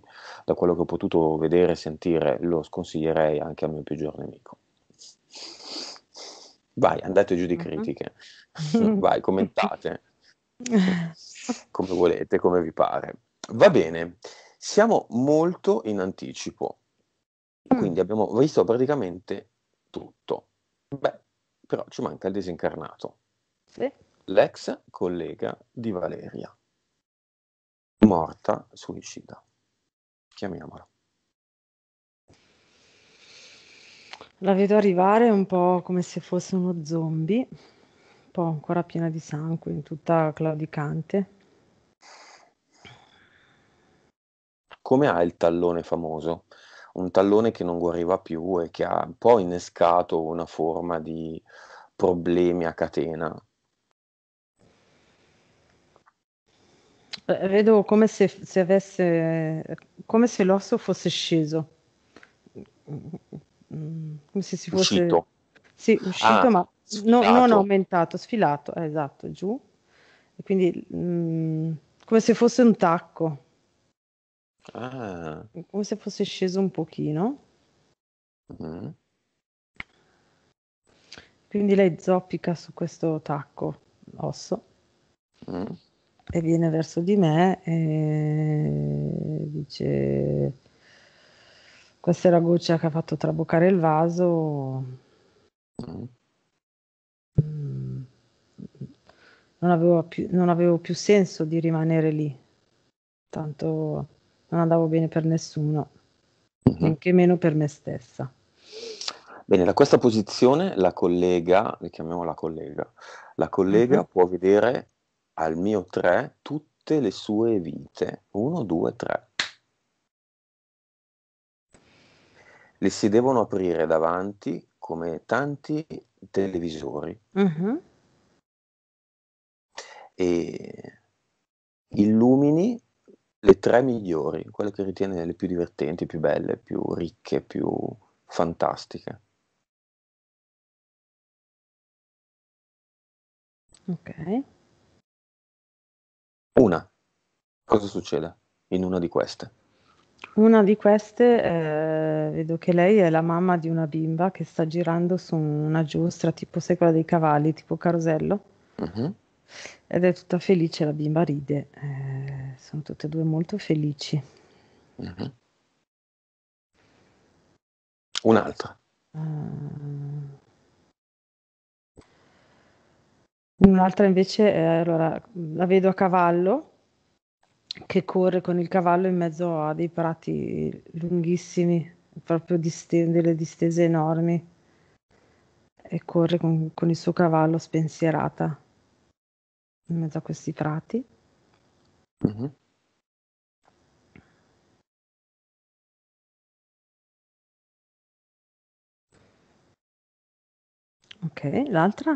da quello che ho potuto vedere e sentire lo sconsiglierei anche al mio più giorno amico. Vai, andate giù di critiche, uh-huh. vai, commentate come volete, come vi pare. Va bene, siamo molto in anticipo Mm. Quindi abbiamo visto praticamente tutto. Beh, però ci manca il disincarnato. Sì. L'ex collega di Valeria, morta suicida. Chiamiamola. La vedo arrivare un po' come se fosse uno zombie, un po' ancora piena di sangue, tutta claudicante. Come ha il tallone famoso? un tallone che non guariva più e che ha un po' innescato una forma di problemi a catena. Eh, vedo come se, se, avesse, come se l'osso fosse sceso, come se si fosse uscito, sì, uscito ah, ma no, non aumentato, sfilato, eh, esatto, giù, e quindi mh, mm, come se fosse un tacco. Ah. Come se fosse sceso un pochino. Mm. Quindi lei zoppica su questo tacco osso mm. e viene verso di me e dice questa è la goccia che ha fatto traboccare il vaso. Mm. Mm. Non, avevo più, non avevo più senso di rimanere lì. Tanto non andavo bene per nessuno, mm-hmm. neanche meno per me stessa. Bene, da questa posizione la collega, chiamiamola collega, la collega mm-hmm. può vedere al mio 3 tutte le sue vite. 1, 2, 3. Le si devono aprire davanti come tanti televisori. Mm-hmm. E illumini le tre migliori, quelle che ritiene le più divertenti, più belle, più ricche, più fantastiche. Ok. Una. Cosa succede in una di queste? Una di queste, eh, vedo che lei è la mamma di una bimba che sta girando su una giostra tipo secola dei cavalli, tipo carosello. Uh-huh. Ed è tutta felice, la bimba ride, eh, sono tutte e due molto felici. Mm-hmm. Un'altra. Uh... Un'altra invece, eh, allora, la vedo a cavallo, che corre con il cavallo in mezzo a dei prati lunghissimi, proprio diste- delle distese enormi, e corre con, con il suo cavallo spensierata in mezzo a questi prati. Mm-hmm. Ok, l'altra,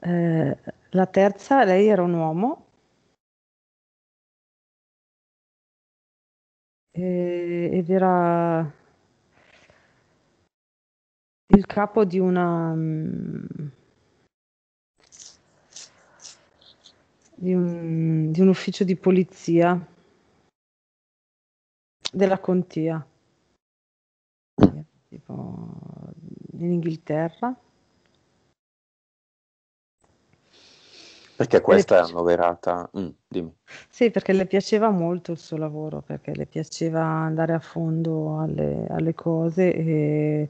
eh, la terza, lei era un uomo. ed era il capo di una... Mm, di un, di un ufficio di polizia della contea, tipo in Inghilterra. Perché questa è annoverata? Mm, dimmi. Sì, perché le piaceva molto il suo lavoro, perché le piaceva andare a fondo alle, alle cose e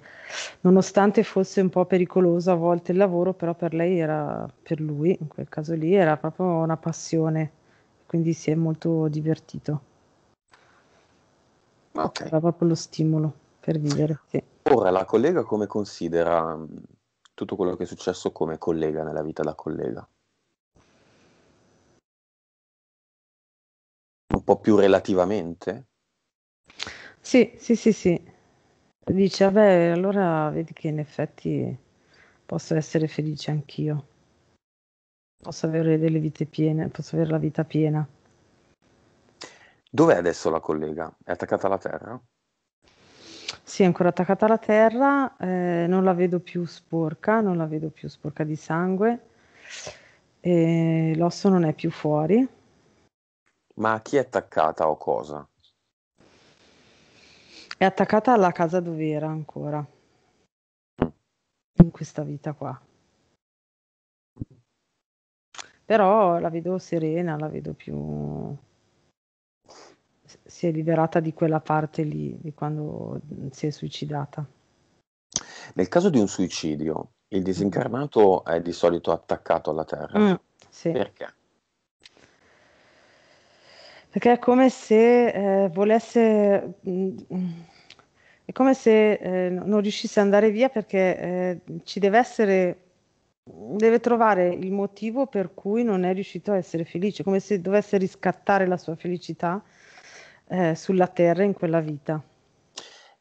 nonostante fosse un po' pericoloso a volte il lavoro, però per lei era, per lui in quel caso lì, era proprio una passione, quindi si è molto divertito. Okay. Era proprio lo stimolo per vivere. Sì. Ora, la collega come considera mm, tutto quello che è successo come collega nella vita da collega? po' più relativamente? Sì, sì, sì, sì. Dice, vabbè, ah, allora vedi che in effetti posso essere felice anch'io. Posso avere delle vite piene, posso avere la vita piena. Dov'è adesso la collega? È attaccata alla terra? Sì, è ancora attaccata alla terra, eh, non la vedo più sporca, non la vedo più sporca di sangue, eh, l'osso non è più fuori, ma a chi è attaccata o cosa? È attaccata alla casa dove era ancora. In questa vita qua. Però la vedo serena, la vedo più... Si è liberata di quella parte lì, di quando si è suicidata. Nel caso di un suicidio, il disincarnato è di solito attaccato alla terra. Mm, sì. Perché? Perché è come se eh, volesse... Mh, mm, è come se eh, non riuscisse ad andare via perché eh, ci deve essere, deve trovare il motivo per cui non è riuscito a essere felice, come se dovesse riscattare la sua felicità eh, sulla terra in quella vita.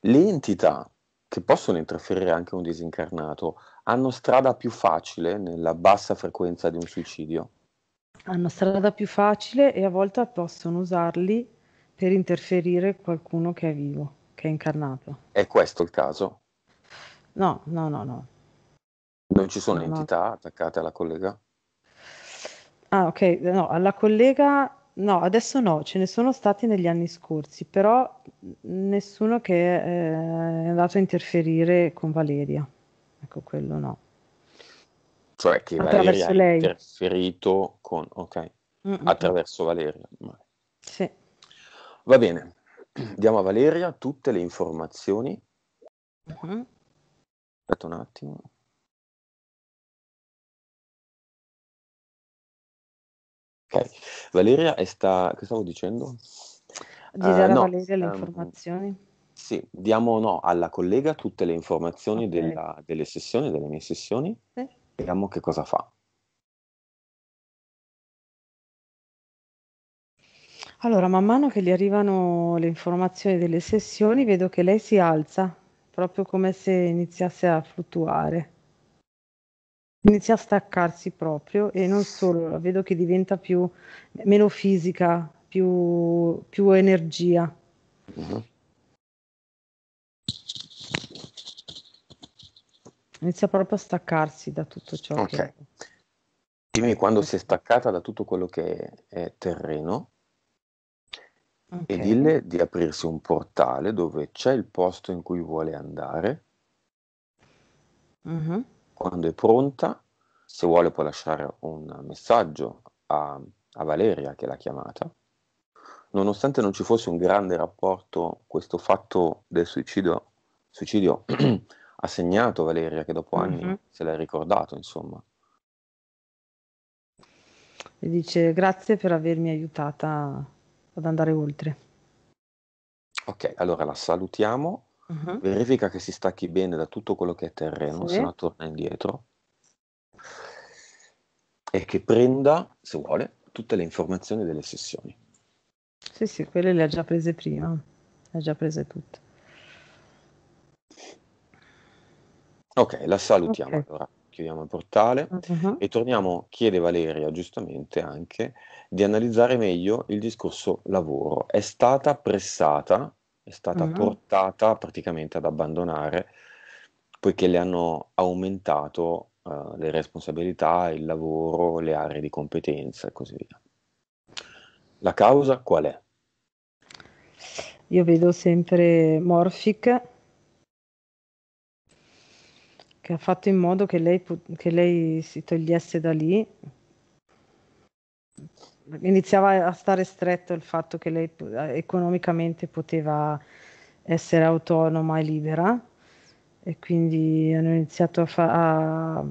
Le entità che possono interferire anche un disincarnato hanno strada più facile nella bassa frequenza di un suicidio? hanno strada più facile e a volte possono usarli per interferire qualcuno che è vivo, che è incarnato. È questo il caso? No, no, no, no. Non ci sono No, no. entità attaccate alla collega? Ah, ok, No, alla collega no, adesso no, ce ne sono stati negli anni scorsi, però nessuno che, ehm, è andato a interferire con Valeria. Ecco, quello no cioè che Valeria ha lei. interferito con, ok, Mm-mm. attraverso Valeria. Sì. Va bene, diamo a Valeria tutte le informazioni. Mm-hmm. Aspetta un attimo. Okay. Valeria sta, che stavo dicendo? Gisela uh, no, Valeria le um, informazioni. Sì, diamo no, alla collega tutte le informazioni okay. della, delle sessioni, delle mie sessioni. Sì. Vediamo che cosa fa. Allora, man mano che gli arrivano le informazioni delle sessioni, vedo che lei si alza, proprio come se iniziasse a fluttuare. Inizia a staccarsi proprio e non solo, vedo che diventa più, meno fisica, più, più energia. Uh-huh. Inizia proprio a staccarsi da tutto ciò okay. che... Dimmi eh, quando okay. si è staccata da tutto quello che è terreno okay. e dille di aprirsi un portale dove c'è il posto in cui vuole andare. Uh-huh. Quando è pronta, se vuole può lasciare un messaggio a, a Valeria che l'ha chiamata nonostante non ci fosse un grande rapporto, questo fatto del suicidio, suicidio ha segnato Valeria che dopo anni mm-hmm. se l'è ricordato, insomma. E dice grazie per avermi aiutata ad andare oltre. Ok, allora la salutiamo. Uh-huh. Verifica che si stacchi bene da tutto quello che è terreno, sì. se no torna indietro. E che prenda, se vuole, tutte le informazioni delle sessioni. Sì, sì, quelle le ha già prese prima, le ha già prese tutte. Ok, la salutiamo okay. allora. Chiudiamo il portale uh-huh. e torniamo, chiede Valeria giustamente anche, di analizzare meglio il discorso lavoro. È stata pressata, è stata uh-huh. portata praticamente ad abbandonare poiché le hanno aumentato uh, le responsabilità, il lavoro, le aree di competenza e così via. La causa qual è? Io vedo sempre Morphic che ha fatto in modo che lei, che lei si togliesse da lì. Iniziava a stare stretto il fatto che lei eh, economicamente poteva essere autonoma e libera e quindi hanno iniziato a, fa- a,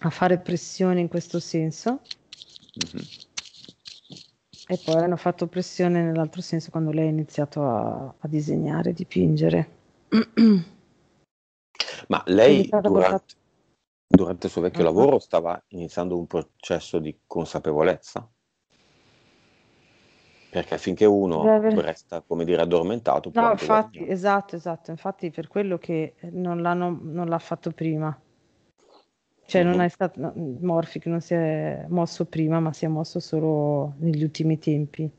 a fare pressione in questo senso. Mm-hmm. E poi hanno fatto pressione nell'altro senso quando lei ha iniziato a, a disegnare, dipingere. Ma lei durante, durante, il suo vecchio uh-huh. lavoro stava iniziando un processo di consapevolezza? Perché finché uno Deve... resta, come dire, addormentato... No, infatti, guadagnare. esatto, esatto, infatti per quello che non, non l'ha fatto prima. Cioè, uh-huh. non mhm. è stato, no, Morphic non si è mosso prima, ma si è mosso solo negli ultimi tempi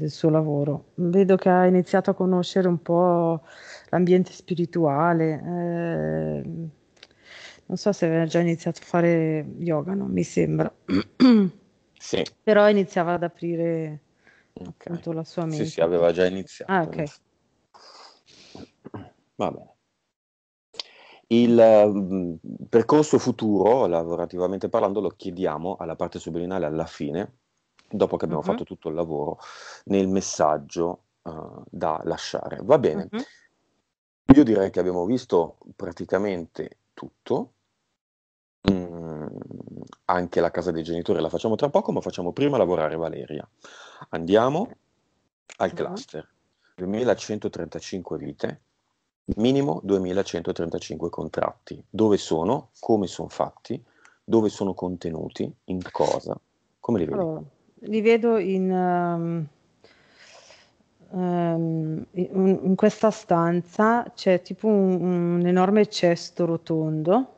del suo lavoro. Vedo che ha iniziato a conoscere un po' l'ambiente spirituale. Eh, non so se aveva già iniziato a fare yoga, non mi sembra. Sì. Però iniziava ad aprire okay. appunto la sua mente. Sì, sì, aveva già iniziato. Ah, ok. Va bene. Il mm, percorso futuro, lavorativamente parlando, lo chiediamo alla parte subliminale alla fine, dopo che abbiamo uh-huh. fatto tutto il lavoro, nel messaggio uh, da lasciare. Va bene, uh-huh. io direi che abbiamo visto praticamente tutto, mm, anche la casa dei genitori la facciamo tra poco, ma facciamo prima lavorare Valeria. Andiamo al cluster, 2135 vite, minimo 2135 contratti, dove sono, come sono fatti, dove sono contenuti, in cosa, come li vedi? Allora, li vedo in, um, in, in questa stanza, c'è tipo un, un, enorme cesto rotondo,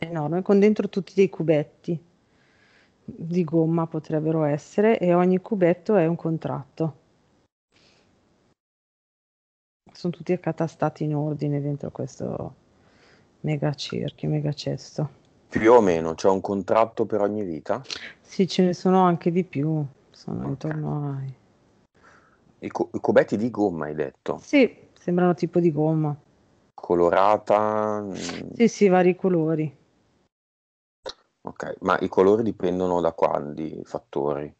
enorme, con dentro tutti dei cubetti di gomma potrebbero essere e ogni cubetto è un contratto. Sono tutti accatastati in ordine dentro questo mega cerchio, mega cesto. Più o meno, c'è cioè un contratto per ogni vita? Sì, ce ne sono anche di più, sono okay. intorno ai... I, co- I cubetti di gomma hai detto? Sì, sembrano tipo di gomma. Colorata? Sì, sì, vari colori. Ok, ma i colori dipendono da quanti fattori?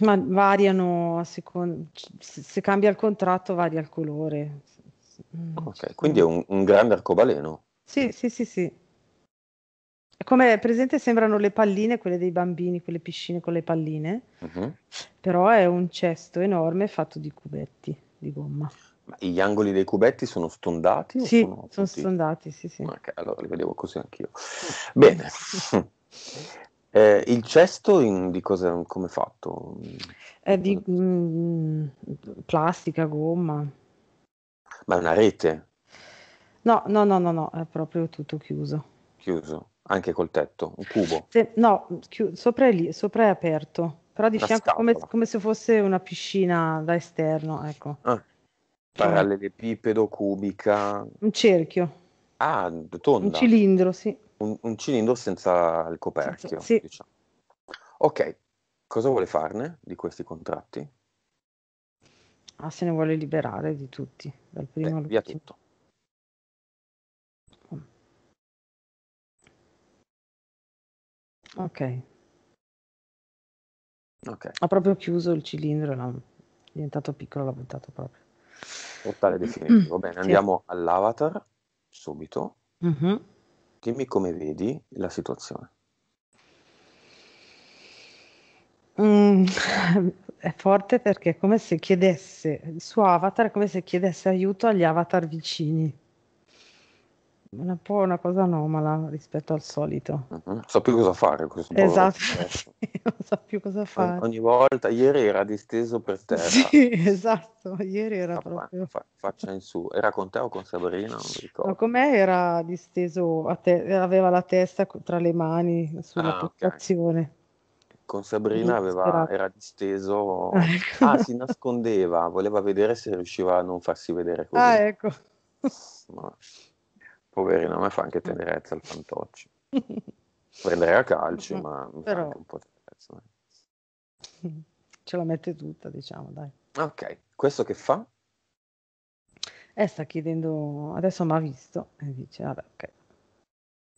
Ma variano a seconda, se cambia il contratto varia il colore, Mm. Ok, quindi è un, un grande arcobaleno. Sì, sì, sì, sì. Come presente sembrano le palline, quelle dei bambini, quelle piscine con le palline, uh-huh. però è un cesto enorme fatto di cubetti di gomma. Ma gli angoli dei cubetti sono stondati? Sì, sono, sono stondati, sì, sì. Ok, allora li vedevo così anch'io. Bene. eh, il cesto in, di cosa, come è fatto? È di mh, mm, mm, plastica, gomma. Ma è una rete? No, no, no, no, no, è proprio tutto chiuso. Chiuso, anche col tetto, un cubo? Se, no, chi, sopra, è lì, sopra è aperto, però di fianco come, come, se fosse una piscina da esterno, ecco. Ah. Parallelepipedo, cubica... Un cerchio. Ah, tonda. Un cilindro, sì. Un, un cilindro senza il coperchio, senza, sì. diciamo. Ok, cosa vuole farne di questi contratti? Ah, se ne vuole liberare di tutti, dal primo Beh, via tutto. Ok. Ok. Ha proprio chiuso il cilindro e l'ha diventato piccolo, l'ha buttato proprio. Portale definitivo. Bene, sì. andiamo all'avatar subito. Mm-hmm. Dimmi come vedi la situazione. Mm, è forte perché è come se chiedesse, il suo avatar è come se chiedesse aiuto agli avatar vicini. è un po' una cosa anomala rispetto al solito. Non so più cosa fare questo Esatto, non so più cosa fare. Ogni volta, ieri era disteso per terra. Sì, esatto, ieri era ah, proprio... faccia in su. Era con te o con Sabrina? Non ricordo. No, con era disteso, te- aveva la testa tra le mani sulla ah, postazione. Okay con Sabrina aveva, era disteso, ecco. ah, si nascondeva, voleva vedere se riusciva a non farsi vedere così. Ah, ecco. Ma, poverino, a me fa anche tenerezza il fantoccio. Prendere a calci, ma mi Però... fa anche un po' tenerezza. Eh. Ce la mette tutta, diciamo, dai. Ok, questo che fa? Eh, sta chiedendo, adesso mi ha visto e dice, vabbè, ok,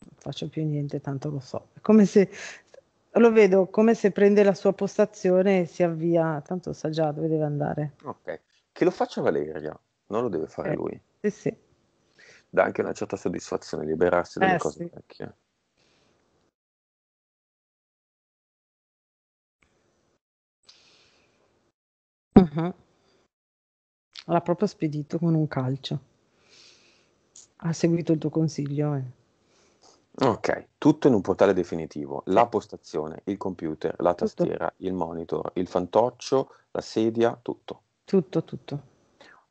non faccio più niente, tanto lo so. È come se lo vedo come se prende la sua postazione e si avvia, tanto sa già dove deve andare. Ok, che lo faccia Valeria, non lo deve fare eh, lui. Sì, sì. Dà anche una certa soddisfazione liberarsi eh, cose sì. vecchie. Uh-huh. L'ha proprio spedito con un calcio. Ha seguito il tuo consiglio. Eh. Ok, tutto in un portale definitivo, la postazione, il computer, la tutto. tastiera, il monitor, il fantoccio, la sedia, tutto. Tutto, tutto.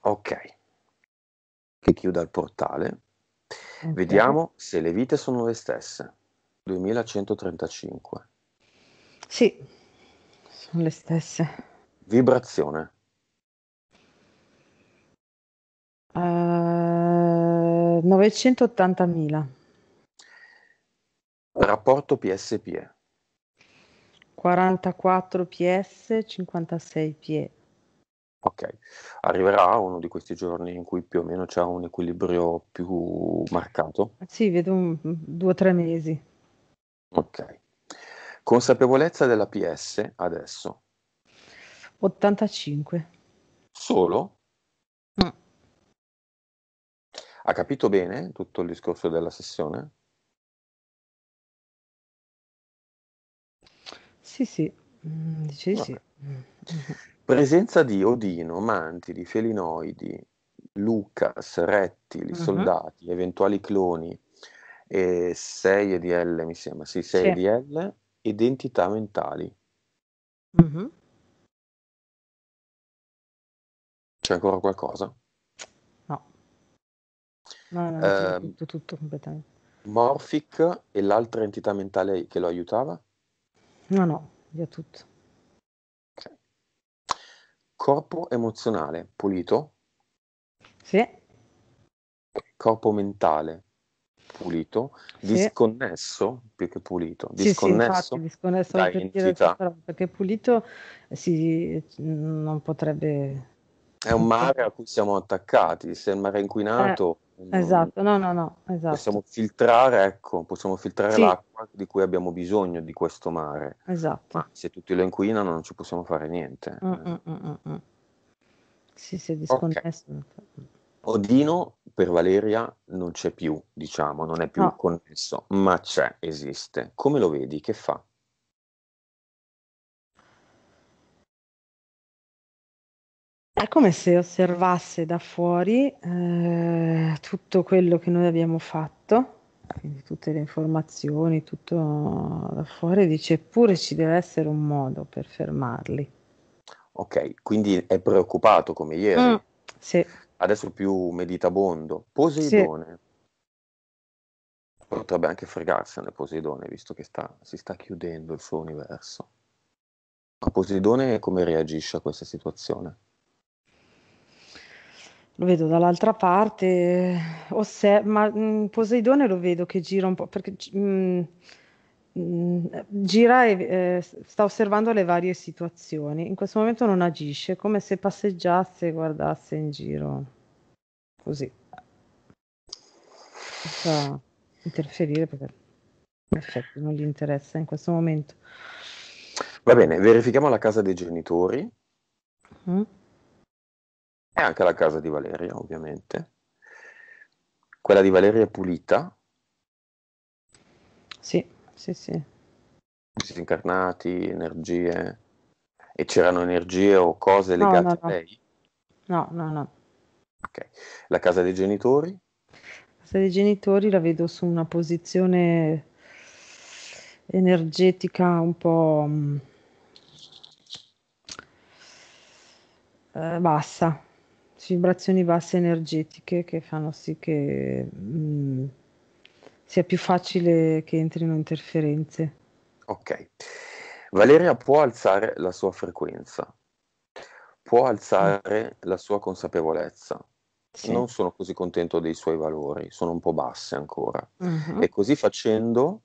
Ok, che chiuda il portale. Okay. Vediamo se le vite sono le stesse. 2135. Sì, sono le stesse. Vibrazione. Uh, eh, 980.000 rapporto PS-PE? 44 PS, 56 PE. Ok, arriverà uno di questi giorni in cui più o meno c'è un equilibrio più marcato? Sì, vedo un, due o tre mesi. Ok. Consapevolezza della PS adesso? 85. Solo? Mm. Ha capito bene tutto il discorso della sessione? Sì, sì, mm, sì, sì. Presenza di Odino, mantidi, felinoidi, Lucas, rettili, uh-huh. soldati, eventuali cloni, e 6 EDL mi sembra, sì, 6 sì. EDL, identità mentali. Uh-huh. C'è ancora qualcosa? No. No, no, eh, tutto, tutto completamente. Morphic e l'altra entità mentale che lo aiutava? No, no, via tutto. Corpo emozionale, pulito? Sì. Corpo mentale, pulito, sì. disconnesso più che pulito, disconnesso, sì, sì, infatti, disconnesso da Dire, perché pulito eh, si, non potrebbe... È un mare a cui siamo attaccati, se il mare è inquinato eh. Esatto, no, no, no, esatto. Possiamo filtrare, ecco, possiamo filtrare sì. l'acqua di cui abbiamo bisogno di questo mare. Esatto. Ma se tutti lo inquinano non ci possiamo fare niente. Mm, eh. mm, mm, mm sì, si è disconnesso. Okay. Odino per Valeria non c'è più, diciamo, non è più no. connesso, ma c'è, esiste. Come lo vedi? Che fa? È come se osservasse da fuori eh, tutto quello che noi abbiamo fatto, quindi tutte le informazioni, tutto da fuori, dice eppure ci deve essere un modo per fermarli. Ok, quindi è preoccupato come ieri. Mm, sì. Adesso più meditabondo. Poseidone. Sì. Potrebbe anche fregarsene Poseidone, visto che sta, si sta chiudendo il suo universo. Ma Poseidone come reagisce a questa situazione? lo vedo dall'altra parte, osservo, ma mh, mm, Poseidone lo vedo che gira un po', perché mh, mh, mm, mm, gira e eh, sta osservando le varie situazioni. In questo momento non agisce, come se passeggiasse e guardasse in giro, così. Senza interferire perché in effetti non gli interessa in questo momento. Va bene, verifichiamo la casa dei genitori. Mm e anche la casa di Valeria, ovviamente. Quella di Valeria è pulita. Sì, sì, sì. Disincarnati, energie. E c'erano energie o cose legate no, no, no. a lei? No, no, no. Ok. La casa dei genitori? La casa dei genitori la vedo su una posizione energetica un po' mm, eh, bassa vibrazioni basse energetiche che fanno sì che mh, mm, sia più facile che entrino interferenze. Ok. Valeria può alzare la sua frequenza, può alzare la sua consapevolezza. Sì. Non sono così contento dei suoi valori, sono un po' basse ancora. Mm-hmm. E così facendo,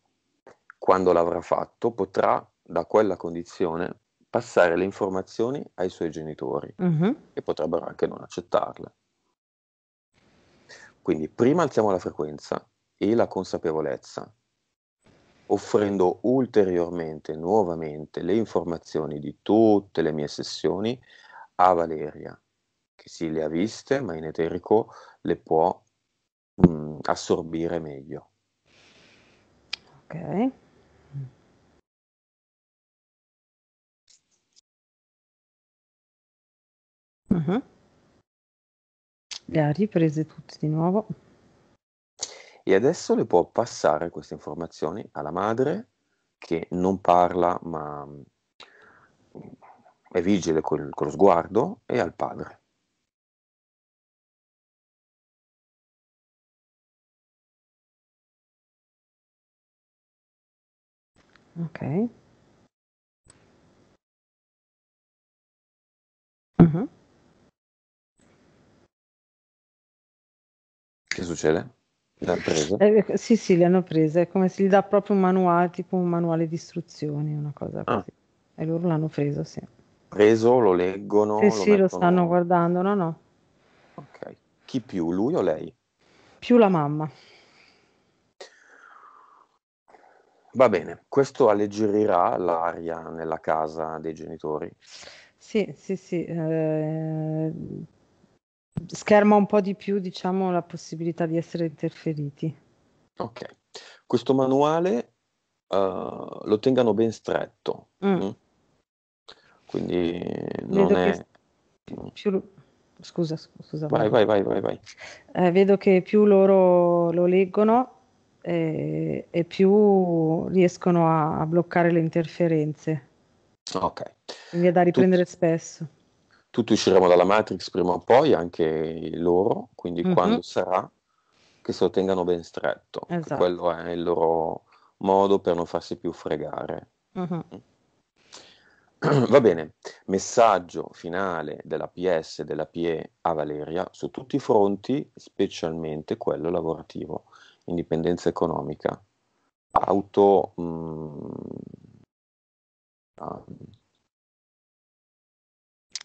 quando l'avrà fatto, potrà da quella condizione passare le informazioni ai suoi genitori, uh-huh. che potrebbero anche non accettarle. Quindi prima alziamo la frequenza e la consapevolezza, offrendo ulteriormente, nuovamente, le informazioni di tutte le mie sessioni a Valeria, che sì le ha viste, ma in eterico le può mh, mm, assorbire meglio. Ok. Uh-huh. Le ha riprese tutte di nuovo. E adesso le può passare queste informazioni alla madre che non parla ma mm, è vigile col, con sguardo e al padre. Ok. Uh-huh. Che succede? L'hanno presa? Eh, eh, sì, sì, le hanno prese. È come se gli dà proprio un manuale, tipo un manuale di istruzioni, una cosa ah. così. E loro l'hanno preso, sì. Preso, lo leggono? Sì, lo sì, lo stanno guardando, no, no. Ok. Chi più, lui o lei? Più la mamma. Va bene, questo alleggerirà l'aria nella casa dei genitori. Sì, sì, sì. Eh, scherma un po' di più diciamo, la possibilità di essere interferiti. Ok, questo manuale uh, lo tengano ben stretto, mm. Mm. quindi non vedo è... Più... Scusa, scusa. Vai, vai, vai, vai. vai. Eh, vedo che più loro lo leggono e, e più riescono a, a, bloccare le interferenze. Ok. Quindi è da riprendere Tut... spesso tutti usciremo dalla Matrix prima o poi, anche loro, quindi mm-hmm. quando sarà che se lo tengano ben stretto, esatto. quello è il loro modo per non farsi più fregare. Mm-hmm. Va bene, messaggio finale della PS e della PE a Valeria su tutti i fronti, specialmente quello lavorativo, indipendenza economica, auto... Mh, mm,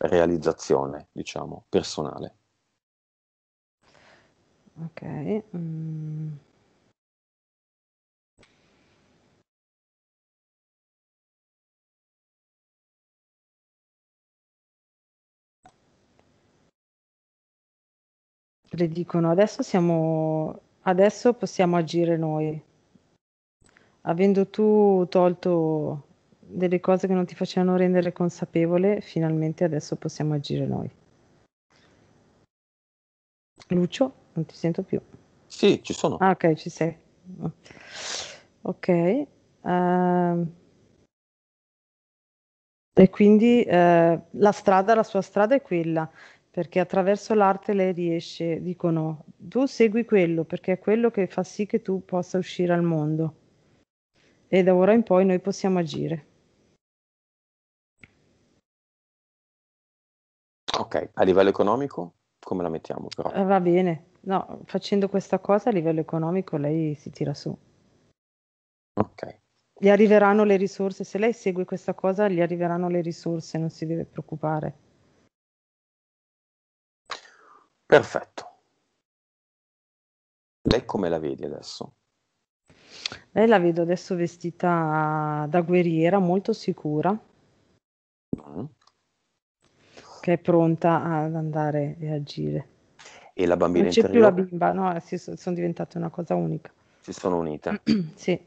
realizzazione, diciamo, personale. Ok. Mm. Le dicono adesso siamo adesso possiamo agire noi. Avendo tu tolto delle cose che non ti facevano rendere consapevole, finalmente adesso possiamo agire noi. Lucio, non ti sento più. Sì, ci sono. Ah, ok, ci sei. Ok. Uh, e quindi uh, la strada, la sua strada è quella, perché attraverso l'arte lei riesce, dicono, tu segui quello, perché è quello che fa sì che tu possa uscire al mondo. E da ora in poi noi possiamo agire. Ok, a livello economico come la mettiamo però? Eh, va bene, no, facendo questa cosa a livello economico lei si tira su. Ok. Gli arriveranno le risorse, se lei segue questa cosa gli arriveranno le risorse, non si deve preoccupare. Perfetto. Lei come la vedi adesso? Lei la vedo adesso vestita da guerriera, molto sicura. Mm che è pronta ad andare e agire. E la bambina non c'è interiore? più la bimba, no, si, sono diventate una cosa unica. Si sono unite. sì.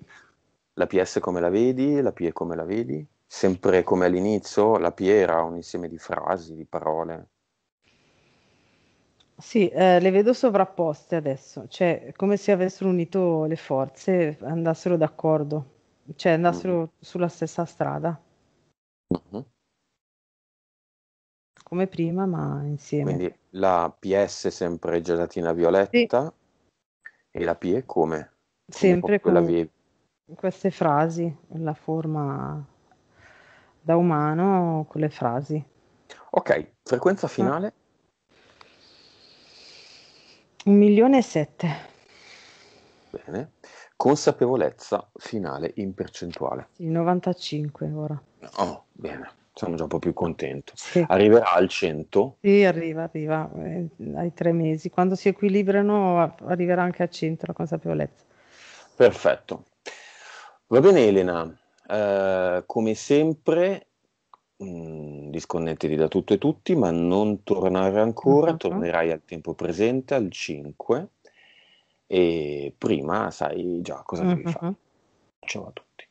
La PS come la vedi? La PE come la vedi? Sempre come all'inizio, la PE era un insieme di frasi, di parole. Sì, eh, le vedo sovrapposte adesso, cioè come se avessero unito le forze, andassero d'accordo, cioè andassero mm. sulla stessa strada. Mm-hmm come prima, ma insieme. Quindi la PS sempre gelatina violetta sì. e la P come? Sempre come con vie... queste frasi, la forma da umano con le frasi. Ok, frequenza ah. finale? Un milione e sette. Bene. Consapevolezza finale in percentuale. Il 95 ora. Oh, bene sono già un po' più contento. Sì. Arriverà al 100? Sì, arriva, arriva eh, ai tre mesi. Quando si equilibrano arriverà anche a 100 la consapevolezza. Perfetto. Va bene Elena, eh, come sempre mh, mm, disconnettiti da tutto e tutti, ma non tornare ancora, uh-huh. tornerai al tempo presente, al 5, e prima sai già cosa uh-huh. devi mm-hmm. fare. Ciao a tutti.